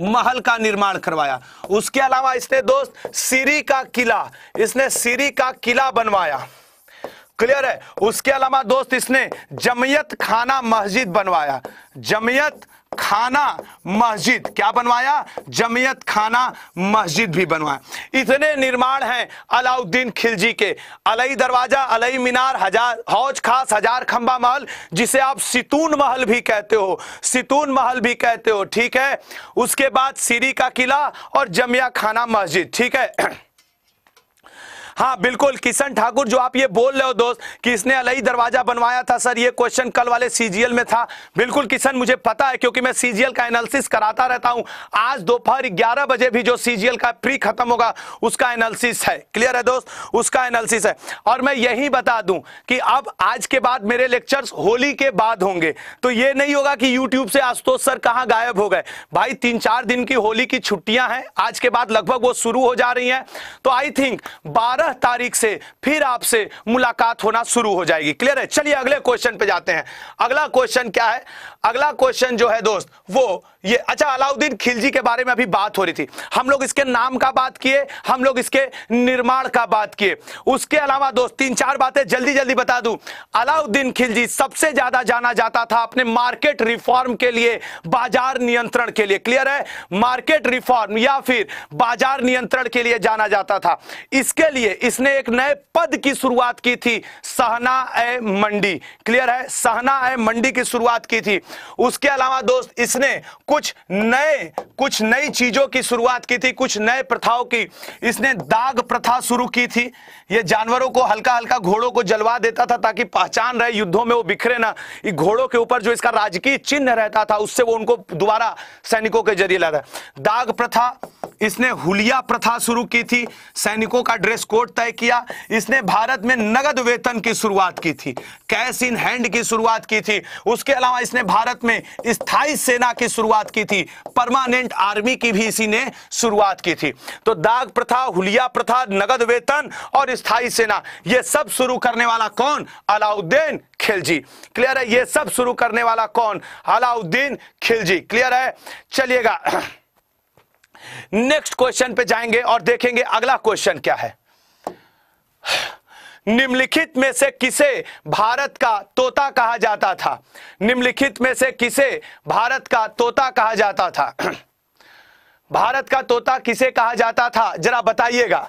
महल का निर्माण करवाया उसके अलावा इसने दोस्त सीरी का किला इसने सीरी का किला बनवाया क्लियर है उसके अलावा दोस्त इसने जमयत खाना मस्जिद बनवाया जमयत खाना मस्जिद क्या बनवाया जमीयत खाना मस्जिद भी बनवाया इतने निर्माण हैं अलाउद्दीन खिलजी के अलई दरवाजा अलई मीनार हजार हौज खास हजार खंबा महल जिसे आप सितून महल भी कहते हो सितून महल भी कहते हो ठीक है उसके बाद सीरी का किला और जमिया खाना मस्जिद ठीक है हाँ बिल्कुल किशन ठाकुर जो आप ये बोल रहे हो दोस्त कि इसने दरवाजा बनवाया था सर ये क्वेश्चन कल वाले सीजीएल में था बिल्कुल किशन मुझे पता है क्योंकि मैं सीजीएल का एनालिसिस कराता रहता हूं आज दोपहर ग्यारह बजे भी जो सीजीएल का प्री खत्म होगा उसका एनालिसिस है क्लियर है दोस्त उसका एनालिसिस है और मैं यही बता दू कि अब आज के बाद मेरे लेक्चर होली के बाद होंगे तो ये नहीं होगा कि यूट्यूब से आशुतोष सर कहा गायब हो गए भाई तीन चार दिन की होली की छुट्टियां हैं आज के बाद लगभग वो शुरू हो जा रही है तो आई थिंक बारह सोलह तारीख से फिर आपसे मुलाकात होना शुरू हो जाएगी क्लियर है चलिए अगले क्वेश्चन पे जाते हैं अगला क्वेश्चन क्या है अगला क्वेश्चन जो है दोस्त वो ये अच्छा अलाउद्दीन खिलजी के बारे में अभी बात हो रही थी हम लोग इसके नाम का बात किए हम लोग इसके निर्माण का बात किए उसके अलावा दोस्त तीन चार बातें जल्दी जल्दी बता दूं अलाउद्दीन खिलजी सबसे ज्यादा जाना जाता था अपने मार्केट रिफॉर्म के लिए बाजार नियंत्रण के लिए क्लियर है मार्केट रिफॉर्म या फिर बाजार नियंत्रण के लिए जाना जाता था इसके लिए इसने एक नए पद की शुरुआत की थी सहना ए मंडी क्लियर है सहना ए मंडी की शुरुआत की थी उसके अलावा दोस्त इसने कुछ नए कुछ नई चीजों की शुरुआत की थी कुछ नए प्रथाओं की इसने दाग प्रथा शुरू की थी ये जानवरों को हल्का हल्का घोड़ों को जलवा देता था ताकि पहचान रहे युद्धों में वो बिखरे ना घोड़ों के ऊपर जो इसका राजकीय चिन्ह रहता था उससे वो उनको दोबारा सैनिकों के जरिए लाता दाग प्रथा इसने हुलिया प्रथा शुरू की थी सैनिकों का ड्रेस कोड तय किया इसने भारत में नगद वेतन की शुरुआत की थी कैश इन हैंड की शुरुआत की थी उसके अलावा इसने भारत में स्थायी सेना की शुरुआत की थी परमानेंट आर्मी की भी इसी ने शुरुआत की थी तो दाग प्रथा हुलिया प्रथा नगद वेतन और स्थायी सेना यह सब शुरू करने वाला कौन अलाउद्दीन खिलजी क्लियर है यह सब शुरू करने वाला कौन अलाउद्दीन खिलजी क्लियर है चलिएगा नेक्स्ट क्वेश्चन पे जाएंगे और देखेंगे अगला क्वेश्चन क्या है निम्नलिखित में से किसे भारत का तोता कहा जाता था निम्नलिखित में से किसे भारत का तोता कहा जाता था भारत का तोता किसे कहा जाता था जरा बताइएगा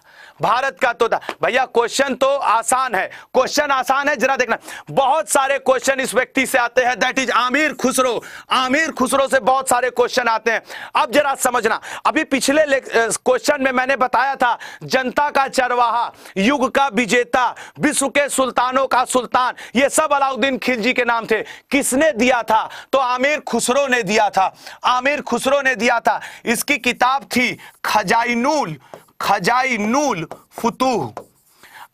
भारत का तोता भैया क्वेश्चन तो आसान है क्वेश्चन आसान है जरा देखना बहुत सारे क्वेश्चन इस व्यक्ति से आते हैं दैट इज आमिर खुसरो आमिर खुसरो से बहुत सारे क्वेश्चन आते हैं अब जरा समझना अभी पिछले क्वेश्चन में मैंने बताया था जनता का चरवाहा युग का विजेता विश्व के सुल्तानों का सुल्तान ये सब अलाउद्दीन खिलजी के नाम थे किसने दिया था तो आमिर खुसरो ने दिया था आमिर खुसरो ने दिया था इसकी किताब थी खजाइनूल खजाइनूल फुतूह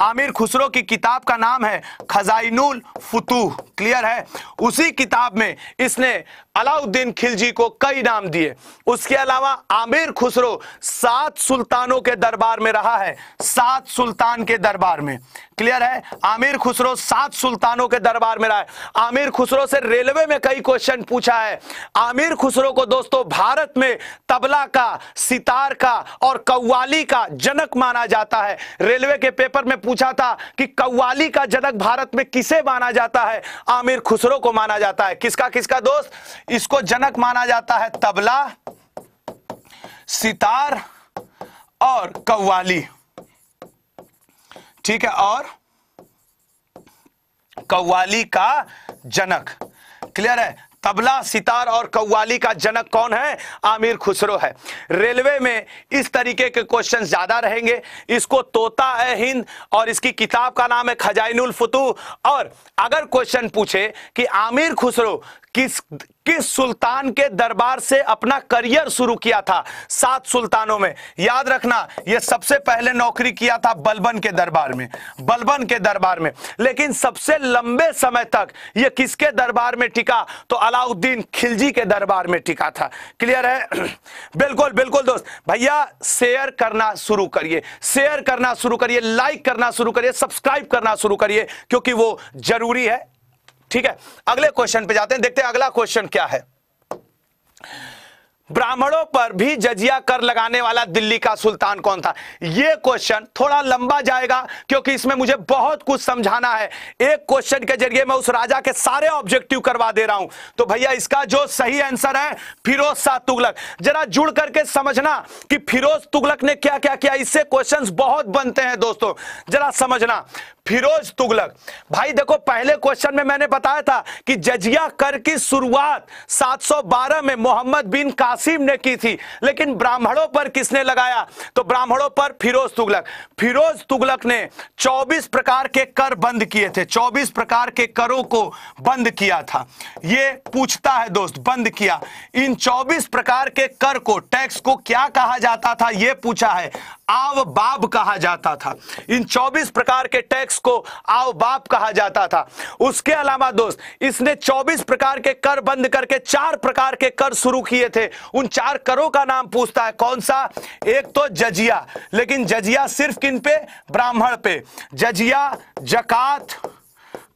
आमिर खुसरो की किताब का नाम है खजाइनुल फुतूह क्लियर है उसी किताब में इसने अलाउद्दीन खिलजी को कई नाम दिए उसके अलावा आमिर खुसरो सात सुल्तानों के दरबार में रहा है सात सुल्तान के दरबार में क्लियर है आमिर खुसरो सात सुल्तानों के दरबार में रहा है आमिर खुसरो से रेलवे में कई क्वेश्चन पूछा है आमिर खुसरो को दोस्तों भारत में तबला का सितार का और कव्वाली का जनक माना जाता है रेलवे के पेपर में पूछा था कि कव्वाली का जनक भारत में किसे माना जाता है आमिर खुसरो को माना जाता है किसका किसका दोस्त इसको जनक माना जाता है तबला सितार और कव्वाली ठीक है और कव्वाली का जनक क्लियर है तबला सितार और कव्वाली का जनक कौन है आमिर खुसरो है रेलवे में इस तरीके के क्वेश्चन ज्यादा रहेंगे इसको तोता है हिंद और इसकी किताब का नाम है खजाइनुल फुतू और अगर क्वेश्चन पूछे कि आमिर खुसरो किस किस सुल्तान के दरबार से अपना करियर शुरू किया था सात सुल्तानों में याद रखना ये सबसे पहले नौकरी किया था बलबन के दरबार में बलबन के दरबार में लेकिन सबसे लंबे समय तक ये किसके दरबार में टिका तो अलाउद्दीन खिलजी के दरबार में टिका था क्लियर है [CLEARS THROAT] बिल्कुल बिल्कुल दोस्त भैया शेयर करना शुरू करिए शेयर करना शुरू करिए लाइक करना शुरू करिए सब्सक्राइब करना शुरू करिए क्योंकि वो जरूरी है ठीक है अगले क्वेश्चन पे जाते हैं देखते हैं अगला क्वेश्चन क्या है ब्राह्मणों पर भी जजिया कर लगाने वाला दिल्ली का सुल्तान कौन था यह क्वेश्चन थोड़ा लंबा जाएगा क्योंकि इसमें मुझे बहुत कुछ समझाना है एक क्वेश्चन के जरिए मैं उस राजा के सारे ऑब्जेक्टिव करवा दे रहा हूं तो भैया इसका जो सही आंसर है फिरोज शाह तुगलक जरा जुड़ करके समझना कि फिरोज तुगलक ने क्या क्या किया इससे क्वेश्चन बहुत बनते हैं दोस्तों जरा समझना फिरोज तुगलक भाई देखो पहले क्वेश्चन में मैंने बताया था कि जजिया कर की शुरुआत 712 में मोहम्मद बिन कासिम ने की थी लेकिन ब्राह्मणों पर किसने लगाया तो ब्राह्मणों पर फिरोज तुगलक फिरोज तुगलक ने 24 प्रकार के कर बंद किए थे 24 प्रकार के करों को बंद किया था यह पूछता है दोस्त बंद किया इन चौबीस प्रकार के कर को टैक्स को क्या कहा जाता था यह पूछा है आव बाब कहा जाता था इन 24 प्रकार के टैक्स उसको आओ बाप कहा जाता था उसके अलावा दोस्त इसने 24 प्रकार के कर बंद करके चार प्रकार के कर शुरू किए थे उन चार करों का नाम पूछता है कौन सा एक तो जजिया लेकिन जजिया सिर्फ किन पे ब्राह्मण पे जजिया जकात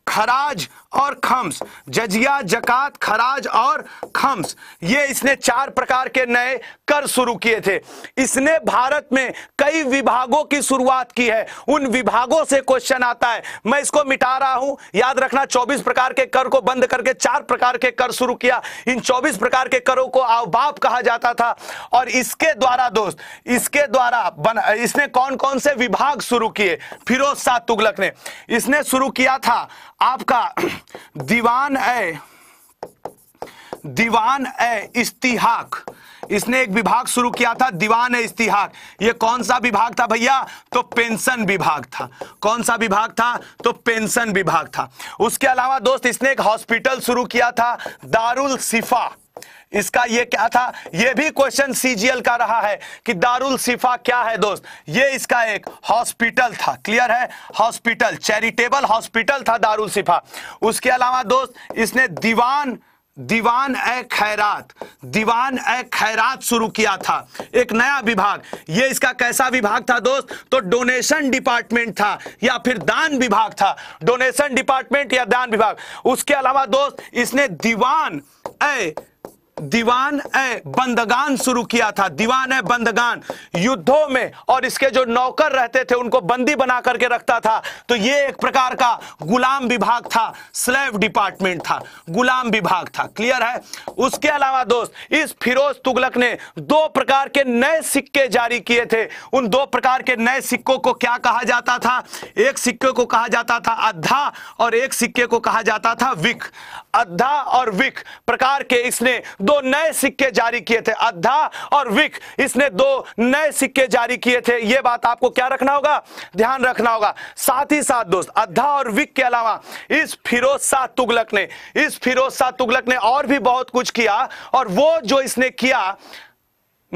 खराज और खम्स जजिया जकात खराज और खम्स ये इसने चार प्रकार के नए कर शुरू किए थे इसने भारत में कई विभागों की शुरुआत की है उन विभागों से क्वेश्चन आता है मैं इसको मिटा रहा हूं याद रखना 24 प्रकार के कर को बंद करके चार प्रकार के कर शुरू किया इन 24 प्रकार के करों को अवबाप कहा जाता था और इसके द्वारा दोस्त इसके द्वारा इसने कौन कौन से विभाग शुरू किए फिरोज शाह तुगलक ने इसने शुरू किया था आपका दीवान ए दीवान ए इस्तिहाक इसने एक विभाग शुरू किया था दीवान ए इस्तिहाक ये कौन सा विभाग था भैया तो पेंशन विभाग था कौन सा विभाग था तो पेंशन विभाग था उसके अलावा दोस्त इसने एक हॉस्पिटल शुरू किया था दारुल सिफा इसका ये क्या था ये भी क्वेश्चन सीजीएल का रहा है कि दारुल सिफा क्या है दोस्त ये इसका एक हॉस्पिटल था क्लियर है हॉस्पिटल चैरिटेबल हॉस्पिटल था दारुल सिफा उसके अलावा दोस्त इसने दीवान दीवान ए खैरात दीवान ए खैरात शुरू किया था एक नया विभाग ये इसका कैसा विभाग था दोस्त तो डोनेशन डिपार्टमेंट था या फिर दान विभाग था डोनेशन डिपार्टमेंट या दान विभाग उसके अलावा दोस्त इसने दीवान ए दीवान ए बंदगान शुरू किया था दीवान ए बंदगान युद्धों में और इसके जो नौकर रहते थे उनको बंदी बना करके रखता था तो ये एक प्रकार का गुलाम विभाग था स्लेव डिपार्टमेंट था गुलाम विभाग था क्लियर है उसके अलावा दोस्त इस फिरोज तुगलक ने दो प्रकार के नए सिक्के जारी किए थे उन दो प्रकार के नए सिक्कों को क्या कहा जाता था एक सिक्के को कहा जाता था अद्धा और एक सिक्के को कहा जाता था विक अद्धा और विक प्रकार के इसने दो नए सिक्के जारी किए थे अद्धा और विक इसने दो नए सिक्के जारी किए थे यह बात आपको क्या रखना होगा ध्यान रखना होगा साथ ही साथ दोस्त अद्धा और विक के अलावा इस फिरोज शाह तुगलक ने इस फिरोज शाह तुगलक ने और भी बहुत कुछ किया और वो जो इसने किया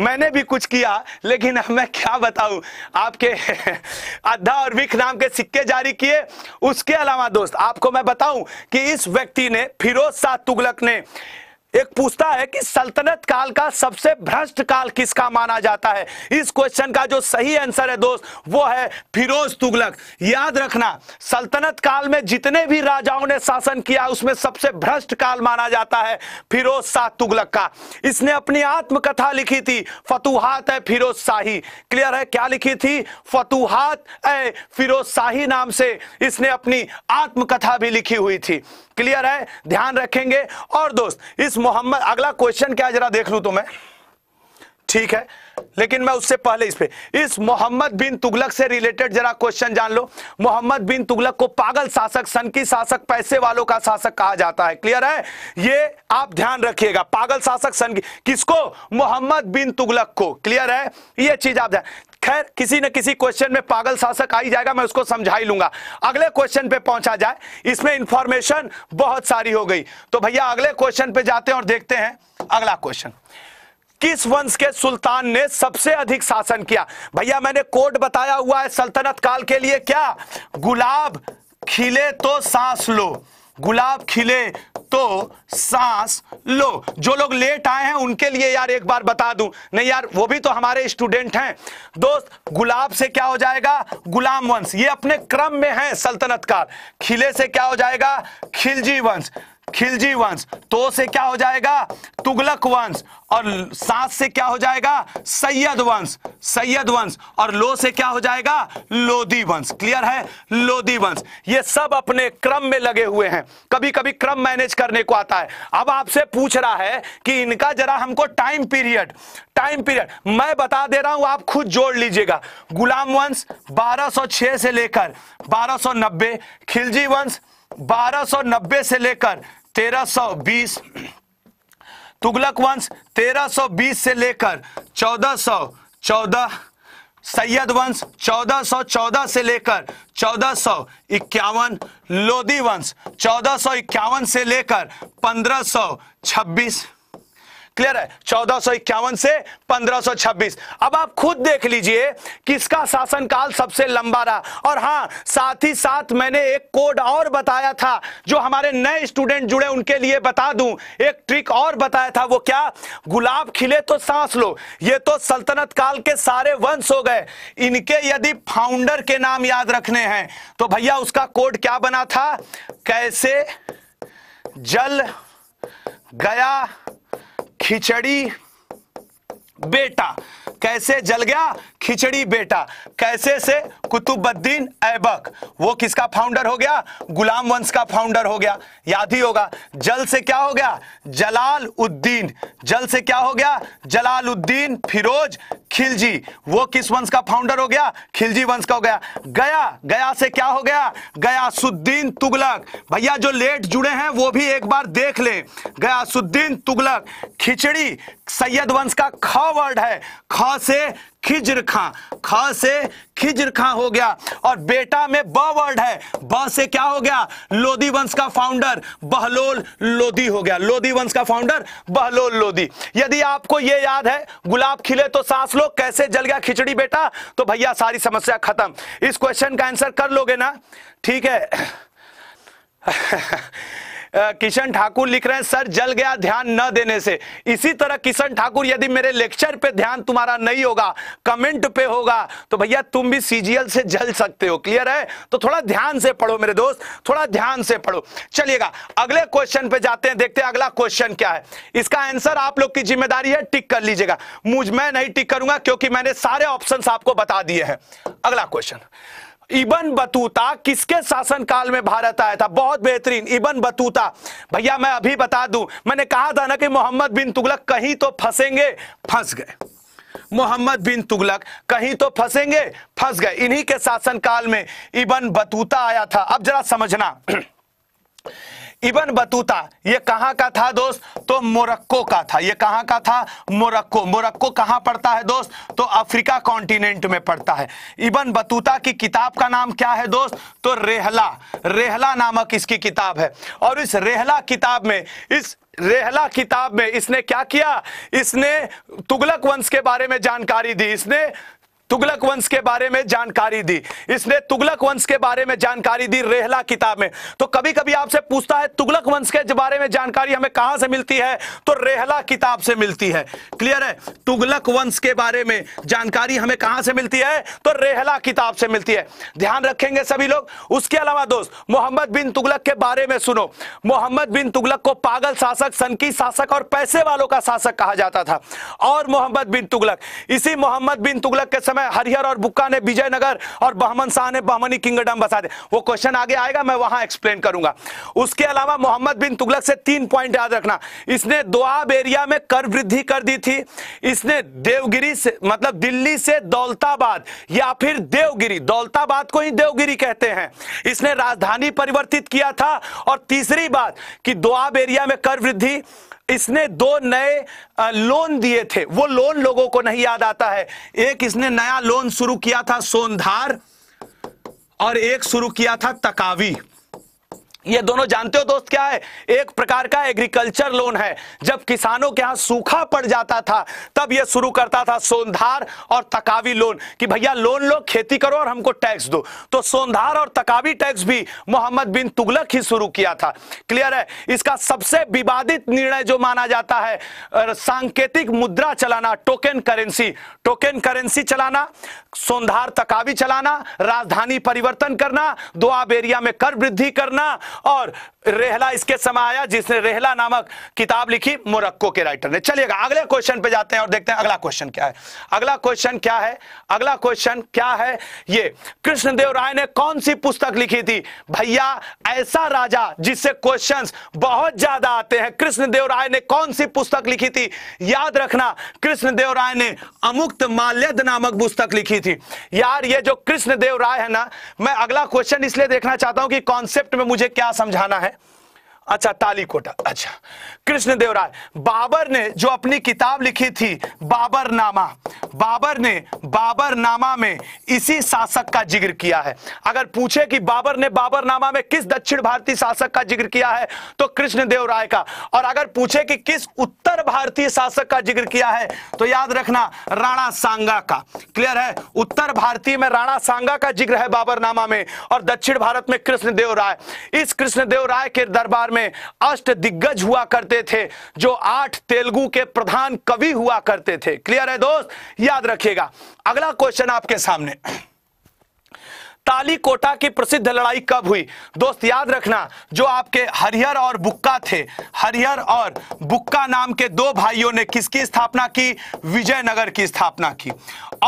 मैंने भी कुछ किया लेकिन मैं क्या बताऊं आपके [LAUGHS] अद्धा और विख नाम के सिक्के जारी किए उसके अलावा दोस्त आपको मैं बताऊं कि इस व्यक्ति ने फिरोज शाह तुगलक ने एक पूछता है कि सल्तनत काल का सबसे भ्रष्ट काल किसका माना जाता है इस क्वेश्चन का जो सही आंसर है दोस्त वो है फिरोज तुगलक याद रखना सल्तनत काल में जितने भी राजाओं ने शासन किया उसमें सबसे भ्रष्ट काल माना जाता है फिरोज शाह तुगलक का इसने अपनी आत्मकथा लिखी थी फतुहात है फिरोज शाही क्लियर है क्या लिखी थी फतुहात ए फिरोज शाही नाम से इसने अपनी आत्मकथा भी लिखी हुई थी क्लियर है ध्यान रखेंगे और दोस्त इस मोहम्मद अगला क्वेश्चन क्या जरा देख लू तो मैं ठीक है लेकिन मैं उससे पहले इस पे इस मोहम्मद बिन तुगलक से रिलेटेड जरा क्वेश्चन जान लो मोहम्मद बिन तुगलक को पागल शासक सनकी शासक पैसे वालों का शासक कहा जाता है क्लियर है ये आप ध्यान रखिएगा पागल शासक सनकी किसको मोहम्मद बिन तुगलक को क्लियर है ये चीज आप ध्यान खैर किसी न किसी क्वेश्चन में पागल शासक आई जाएगा मैं उसको समझा ही लूंगा अगले क्वेश्चन पे पहुंचा जाए इसमें इंफॉर्मेशन बहुत सारी हो गई तो भैया अगले क्वेश्चन पे जाते हैं और देखते हैं अगला क्वेश्चन किस वंश के सुल्तान ने सबसे अधिक शासन किया भैया मैंने कोड बताया हुआ है सल्तनत काल के लिए क्या गुलाब खिले तो सांस लो गुलाब खिले तो सांस लो जो लोग लेट आए हैं उनके लिए यार एक बार बता दूं नहीं यार वो भी तो हमारे स्टूडेंट हैं दोस्त गुलाब से क्या हो जाएगा गुलाम वंश ये अपने क्रम में है सल्तनत काल खिले से क्या हो जाएगा खिलजी वंश खिलजी वंश तो से क्या हो जाएगा तुगलक वंश और सात से क्या हो जाएगा सैयद वंश सैयद वंश और लो से क्या हो जाएगा लोधी वंश क्लियर है लोधी वंश ये सब अपने क्रम में लगे हुए हैं कभी कभी क्रम मैनेज करने को आता है अब आपसे पूछ रहा है कि इनका जरा हमको टाइम पीरियड टाइम पीरियड मैं बता दे रहा हूं आप खुद जोड़ लीजिएगा गुलाम वंश बारह से लेकर बारह खिलजी वंश 1290 से लेकर 1320 तुगलक वंश 1320 से लेकर 1414 सौ चौदह सैयद वंश चौदह सौ चौदह से लेकर चौदह सौ इक्यावन लोधी वंश चौदह सौ इक्यावन से लेकर पंद्रह सौ छब्बीस क्लियर है चौदह से 1526 अब आप खुद देख लीजिए किसका शासनकाल सबसे लंबा रहा और हां साथ ही साथ मैंने एक कोड और बताया था जो हमारे नए स्टूडेंट जुड़े उनके लिए बता दूं एक ट्रिक और बताया था वो क्या गुलाब खिले तो सांस लो ये तो सल्तनत काल के सारे वंश हो गए इनके यदि फाउंडर के नाम याद रखने हैं तो भैया उसका कोड क्या बना था कैसे जल गया खिचड़ी बेटा कैसे जल गया खिचड़ी बेटा कैसे से कुतुबुद्दीन ऐबक वो किसका फाउंडर हो गया गुलाम वंश का फाउंडर हो गया याद ही होगा जल से क्या हो गया जलाल उद्दीन जल से क्या हो गया जलाल उद्दीन फिरोज खिलजी वो किस वंश का फाउंडर हो गया खिलजी वंश का हो गया गया गया से क्या हो गया सुद्दीन तुगलक भैया जो लेट जुड़े हैं वो भी एक बार देख गया गयासुद्दीन तुगलक खिचड़ी सैयद वंश का ख वर्ड है ख से खिजर खां खा से खिजर खां हो गया और बेटा में ब वर्ड है ब से क्या हो गया लोदी वंश का फाउंडर बहलोल लोधी हो गया लोधी वंश का फाउंडर बहलोल लोधी यदि आपको यह याद है गुलाब खिले तो सास लो कैसे जल गया खिचड़ी बेटा तो भैया सारी समस्या खत्म इस क्वेश्चन का आंसर कर लोगे ना ठीक है [LAUGHS] किशन ठाकुर लिख रहे हैं सर जल गया ध्यान न देने से इसी तरह किशन ठाकुर यदि मेरे लेक्चर पे ध्यान तुम्हारा नहीं होगा कमेंट पे होगा तो भैया तुम भी सीजीएल से जल सकते हो क्लियर है तो थोड़ा ध्यान से पढ़ो मेरे दोस्त थोड़ा ध्यान से पढ़ो चलिएगा अगले क्वेश्चन पे जाते हैं देखते हैं अगला क्वेश्चन क्या है इसका आंसर आप लोग की जिम्मेदारी है टिक कर लीजिएगा मुझ मैं नहीं टिक करूंगा क्योंकि मैंने सारे ऑप्शन आपको बता दिए हैं अगला क्वेश्चन इबन बतूता किसके शासनकाल में भारत आया था बहुत बेहतरीन इबन बतूता भैया मैं अभी बता दू मैंने कहा था ना कि मोहम्मद बिन तुगलक कहीं तो फंसेंगे फंस गए मोहम्मद बिन तुगलक कहीं तो फंसेंगे फंस गए इन्हीं के शासनकाल में इबन बतूता आया था अब जरा समझना [CLEARS THROAT] इबन बतूता ये कहां का था दोस्त तो मोरक्को का था ये कहां का था मोरक्को मोरक्को कहां पड़ता है दोस्त तो अफ्रीका कॉन्टिनेंट में पड़ता है इबन बतूता की किताब का नाम क्या है दोस्त तो रेहला रेहला नामक इसकी किताब है और इस रेहला किताब में इस रेहला किताब में इसने क्या किया इसने तुगलक वंश के बारे में जानकारी दी इसने तुगलक वंश के बारे में जानकारी दी इसने तुगलक वंश के बारे में जानकारी दी रेहला किताब में तो कभी कभी आपसे पूछता है तुगलक वंश के बारे में जानकारी हमें कहां से मिलती है तो रेहला किताब से मिलती है क्लियर है तुगलक वंश के बारे में जानकारी हमें कहां से मिलती है तो रेहला किताब से मिलती है ध्यान रखेंगे सभी लोग उसके अलावा दोस्त मोहम्मद बिन तुगलक के बारे में सुनो मोहम्मद बिन तुगलक को पागल शासक सनकी शासक और पैसे वालों का शासक कहा जाता था और मोहम्मद बिन तुगलक इसी मोहम्मद बिन तुगलक के समय में हरिहर और बुक्का ने विजयनगर और बहमन शाह ने बहमनी किंगडम बसा दे वो क्वेश्चन आगे आएगा मैं वहां एक्सप्लेन करूंगा उसके अलावा मोहम्मद बिन तुगलक से तीन पॉइंट याद रखना इसने दोआब एरिया में कर वृद्धि कर दी थी इसने देवगिरी से मतलब दिल्ली से दौलताबाद या फिर देवगिरी दौलताबाद को ही देवगिरी कहते हैं इसने राजधानी परिवर्तित किया था और तीसरी बात कि दोआब एरिया में कर वृद्धि इसने दो नए लोन दिए थे वो लोन लोगों को नहीं याद आता है एक इसने नया लोन शुरू किया था सोनधार और एक शुरू किया था तकावी ये दोनों जानते हो दोस्त क्या है एक प्रकार का एग्रीकल्चर लोन है जब किसानों के यहां सूखा पड़ जाता था तब ये शुरू करता था सोनधार और तकावी लोन कि भैया लोन लो खेती करो और हमको टैक्स दो तो सोनधार और तकावी टैक्स भी मोहम्मद बिन तुगलक ही शुरू किया था क्लियर है इसका सबसे विवादित निर्णय जो माना जाता है सांकेतिक मुद्रा चलाना टोकन करेंसी टोकन करेंसी चलाना सोनधार तकावी चलाना राजधानी परिवर्तन करना दो एरिया में कर वृद्धि करना और रेहला इसके समय आया जिसने रेहला नामक किताब लिखी मोरक्को के राइटर ने चलिएगा अगले क्वेश्चन पे जाते हैं और देखते हैं अगला क्वेश्चन क्या है अगला क्वेश्चन क्या है अगला क्वेश्चन क्या है ये कृष्णदेव राय ने कौन सी पुस्तक लिखी थी भैया ऐसा राजा जिससे क्वेश्चन बहुत ज्यादा आते हैं कृष्णदेव राय ने कौन सी पुस्तक लिखी थी याद रखना कृष्णदेव राय ने अमुक्त माल्यद नामक पुस्तक लिखी थी यार ये जो कृष्णदेव राय है ना मैं अगला क्वेश्चन इसलिए देखना चाहता हूं कि कॉन्सेप्ट में मुझे क्या समझाना है अच्छा ताली कोटा अच्छा कृष्णदेव राय बाबर ने जो अपनी किताब लिखी थी बाबरनामा बाबर ने बाबरनामा में इसी शासक का जिक्र किया है अगर पूछे कि बाबर ने बाबरनामा में किस दक्षिण भारतीय शासक का जिक्र किया है तो कृष्णदेव राय का और अगर पूछे कि किस उत्तर भारतीय शासक का जिक्र किया है तो याद रखना राणा सांगा का क्लियर है उत्तर भारतीय में राणा सांगा का जिक्र है बाबरनामा में और दक्षिण भारत में कृष्णदेव राय इस कृष्णदेव राय के दरबार में अष्ट दिग्गज हुआ करते करते थे जो आठ तेलुगु के प्रधान कवि हुआ करते थे क्लियर है दोस्त याद रखिएगा अगला क्वेश्चन आपके सामने कोटा की प्रसिद्ध लड़ाई कब हुई दोस्त याद रखना जो आपके हरिहर और बुक्का थे हरिहर और बुक्का नाम के दो भाइयों ने किसकी स्थापना की विजयनगर की स्थापना की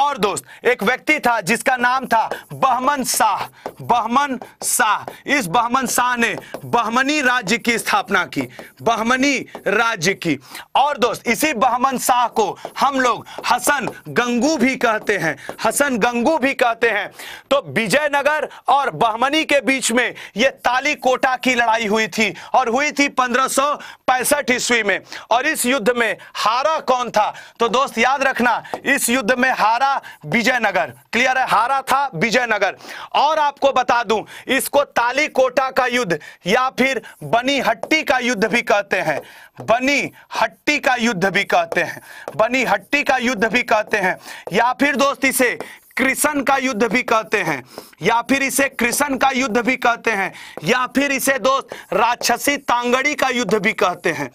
और दोस्त एक व्यक्ति था जिसका नाम था बहमन शाह बहमन शाह इस बहमन शाह ने बहमनी राज्य की स्थापना की बहमनी राज्य की और दोस्त इसी बहमन शाह को हम लोग हसन गंगू भी कहते हैं हसन गंगू भी कहते हैं तो विजय नगर और बहमनी के बीच में ये ताली कोटा की लड़ाई हुई थी और हुई थी पंद्रह ईस्वी में और इस युद्ध में हारा कौन था तो दोस्त याद रखना इस युद्ध में हारा विजयनगर क्लियर है हारा था विजयनगर और आपको बता दूं इसको ताली कोटा का युद्ध या फिर बनी हट्टी का युद्ध भी कहते हैं बनी हट्टी का युद्ध भी कहते हैं बनी हट्टी का युद्ध भी कहते हैं या फिर दोस्त इसे कृष्ण का युद्ध भी कहते हैं या फिर इसे कृष्ण का युद्ध भी कहते हैं या फिर इसे दोस्त राक्षसी तांगड़ी का युद्ध भी कहते हैं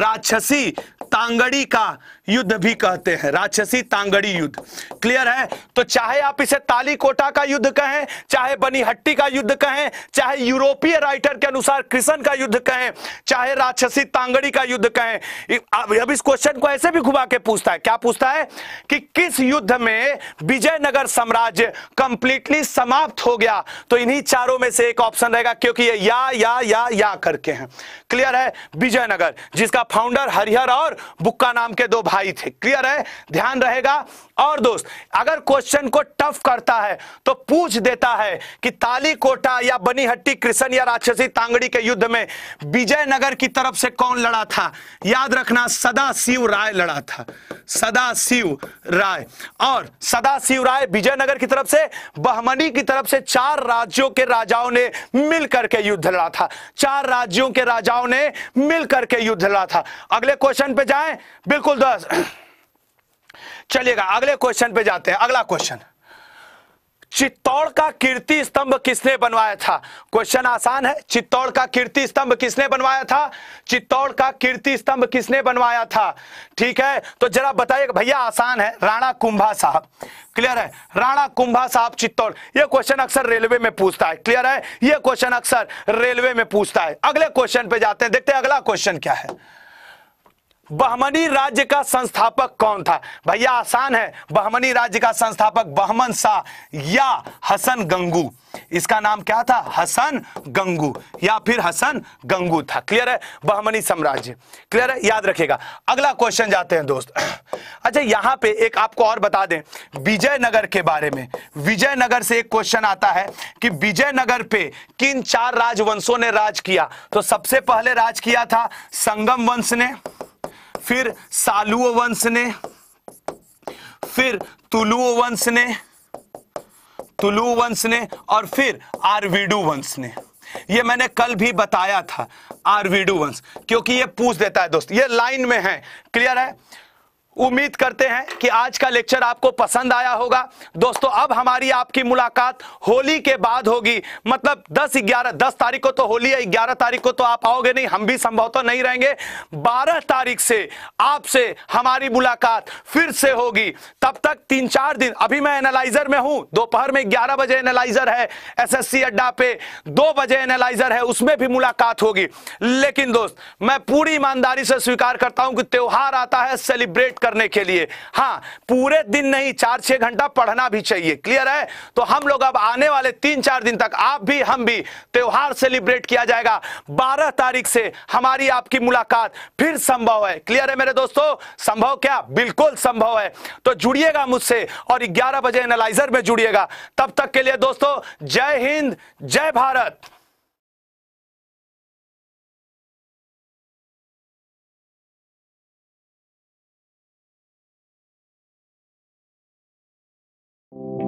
राक्षसी तांगड़ी का युद्ध भी कहते हैं राक्षसी तांगड़ी युद्ध क्लियर है तो चाहे आप इसे ताली कोटा का युद्ध कहें चाहे बनीहट्टी का युद्ध कहें चाहे यूरोपीय राइटर के अनुसार कृष्ण का युद्ध कहें चाहे राक्षसी तांगड़ी का युद्ध कहें अब इस क्वेश्चन को ऐसे भी घुमा के पूछता है क्या पूछता है कि किस युद्ध में विजयनगर साम्राज्य कंप्लीटली समाप्त हो गया तो इन्हीं चारों में से एक ऑप्शन रहेगा क्योंकि ये या या या या करके हैं क्लियर है विजयनगर जिसका फाउंडर हरिहर और बुक्का नाम के दो भाई थे क्लियर है ध्यान रहेगा और दोस्त अगर क्वेश्चन को टफ करता है तो पूछ देता है कि ताली कोटा या बनीहट्टी कृष्ण या राक्षसी तांगड़ी के युद्ध में विजयनगर की तरफ से कौन लड़ा था याद रखना सदा शिव राय लड़ा था सदा शिव राय और सदा शिव राय विजयनगर की तरफ से बहमनी की तरफ से चार राज्यों के राजाओं ने मिलकर के युद्ध लड़ा था चार राज्यों के राजाओं ने मिलकर के युद्ध लड़ा था अगले क्वेश्चन पे जाएं बिल्कुल दस चलिएगा अगले क्वेश्चन पे जाते हैं अगला क्वेश्चन चित्तौड़ का कीर्ति स्तंभ किसने बनवाया था क्वेश्चन आसान है चित्तौड़ का कीर्ति स्तंभ किसने बनवाया था चित्तौड़ का कीर्ति स्तंभ किसने बनवाया था ठीक है तो जरा बताइए भैया आसान है राणा कुंभा साहब क्लियर है राणा कुंभा साहब चित्तौड़ यह क्वेश्चन अक्सर रेलवे में पूछता है क्लियर है यह क्वेश्चन अक्सर रेलवे में पूछता है अगले क्वेश्चन पे जाते हैं देखते हैं अगला क्वेश्चन क्या है बहमनी राज्य का संस्थापक कौन था भैया आसान है बहमनी राज्य का संस्थापक बहमन शाह या हसन गंगू इसका नाम क्या था हसन गंगू या फिर हसन गंगू था क्लियर है बहमनी साम्राज्य क्लियर है याद रखेगा अगला क्वेश्चन जाते हैं दोस्त [CLEARS THROAT] अच्छा यहां पे एक आपको और बता दें विजयनगर के बारे में विजयनगर से एक क्वेश्चन आता है कि विजयनगर पे किन चार राजवंशों ने राज किया तो सबसे पहले राज किया था संगम वंश ने फिर सालुओ वंश ने फिर तुलुओ वंश ने तुलु वंश ने और फिर आरवीडू वंश ने ये मैंने कल भी बताया था आरवीडू वंश क्योंकि ये पूछ देता है दोस्त ये लाइन में है क्लियर है उम्मीद करते हैं कि आज का लेक्चर आपको पसंद आया होगा दोस्तों अब हमारी आपकी मुलाकात होली के बाद होगी मतलब 10 11 10 तारीख को तो होली है 11 तारीख को तो आप आओगे नहीं हम भी संभवतः नहीं रहेंगे 12 तारीख से आपसे हमारी मुलाकात फिर से होगी तब तक तीन चार दिन अभी मैं एनालाइजर में हूं दोपहर में ग्यारह बजे एनालाइजर है एस अड्डा पे दो बजे एनालाइजर है उसमें भी मुलाकात होगी लेकिन दोस्त मैं पूरी ईमानदारी से स्वीकार करता हूं कि त्योहार आता है सेलिब्रेट कर करने के लिए हाँ पूरे दिन नहीं चार छह घंटा पढ़ना भी चाहिए क्लियर है तो हम लोग अब आने वाले तीन चार दिन तक आप भी हम भी त्योहार सेलिब्रेट किया जाएगा बारह तारीख से हमारी आपकी मुलाकात फिर संभव है क्लियर है मेरे दोस्तों संभव क्या बिल्कुल संभव है तो जुड़िएगा मुझसे और ग्यारह बजे एनालाइजर में जुड़िएगा तब तक के लिए दोस्तों जय हिंद जय भारत thank you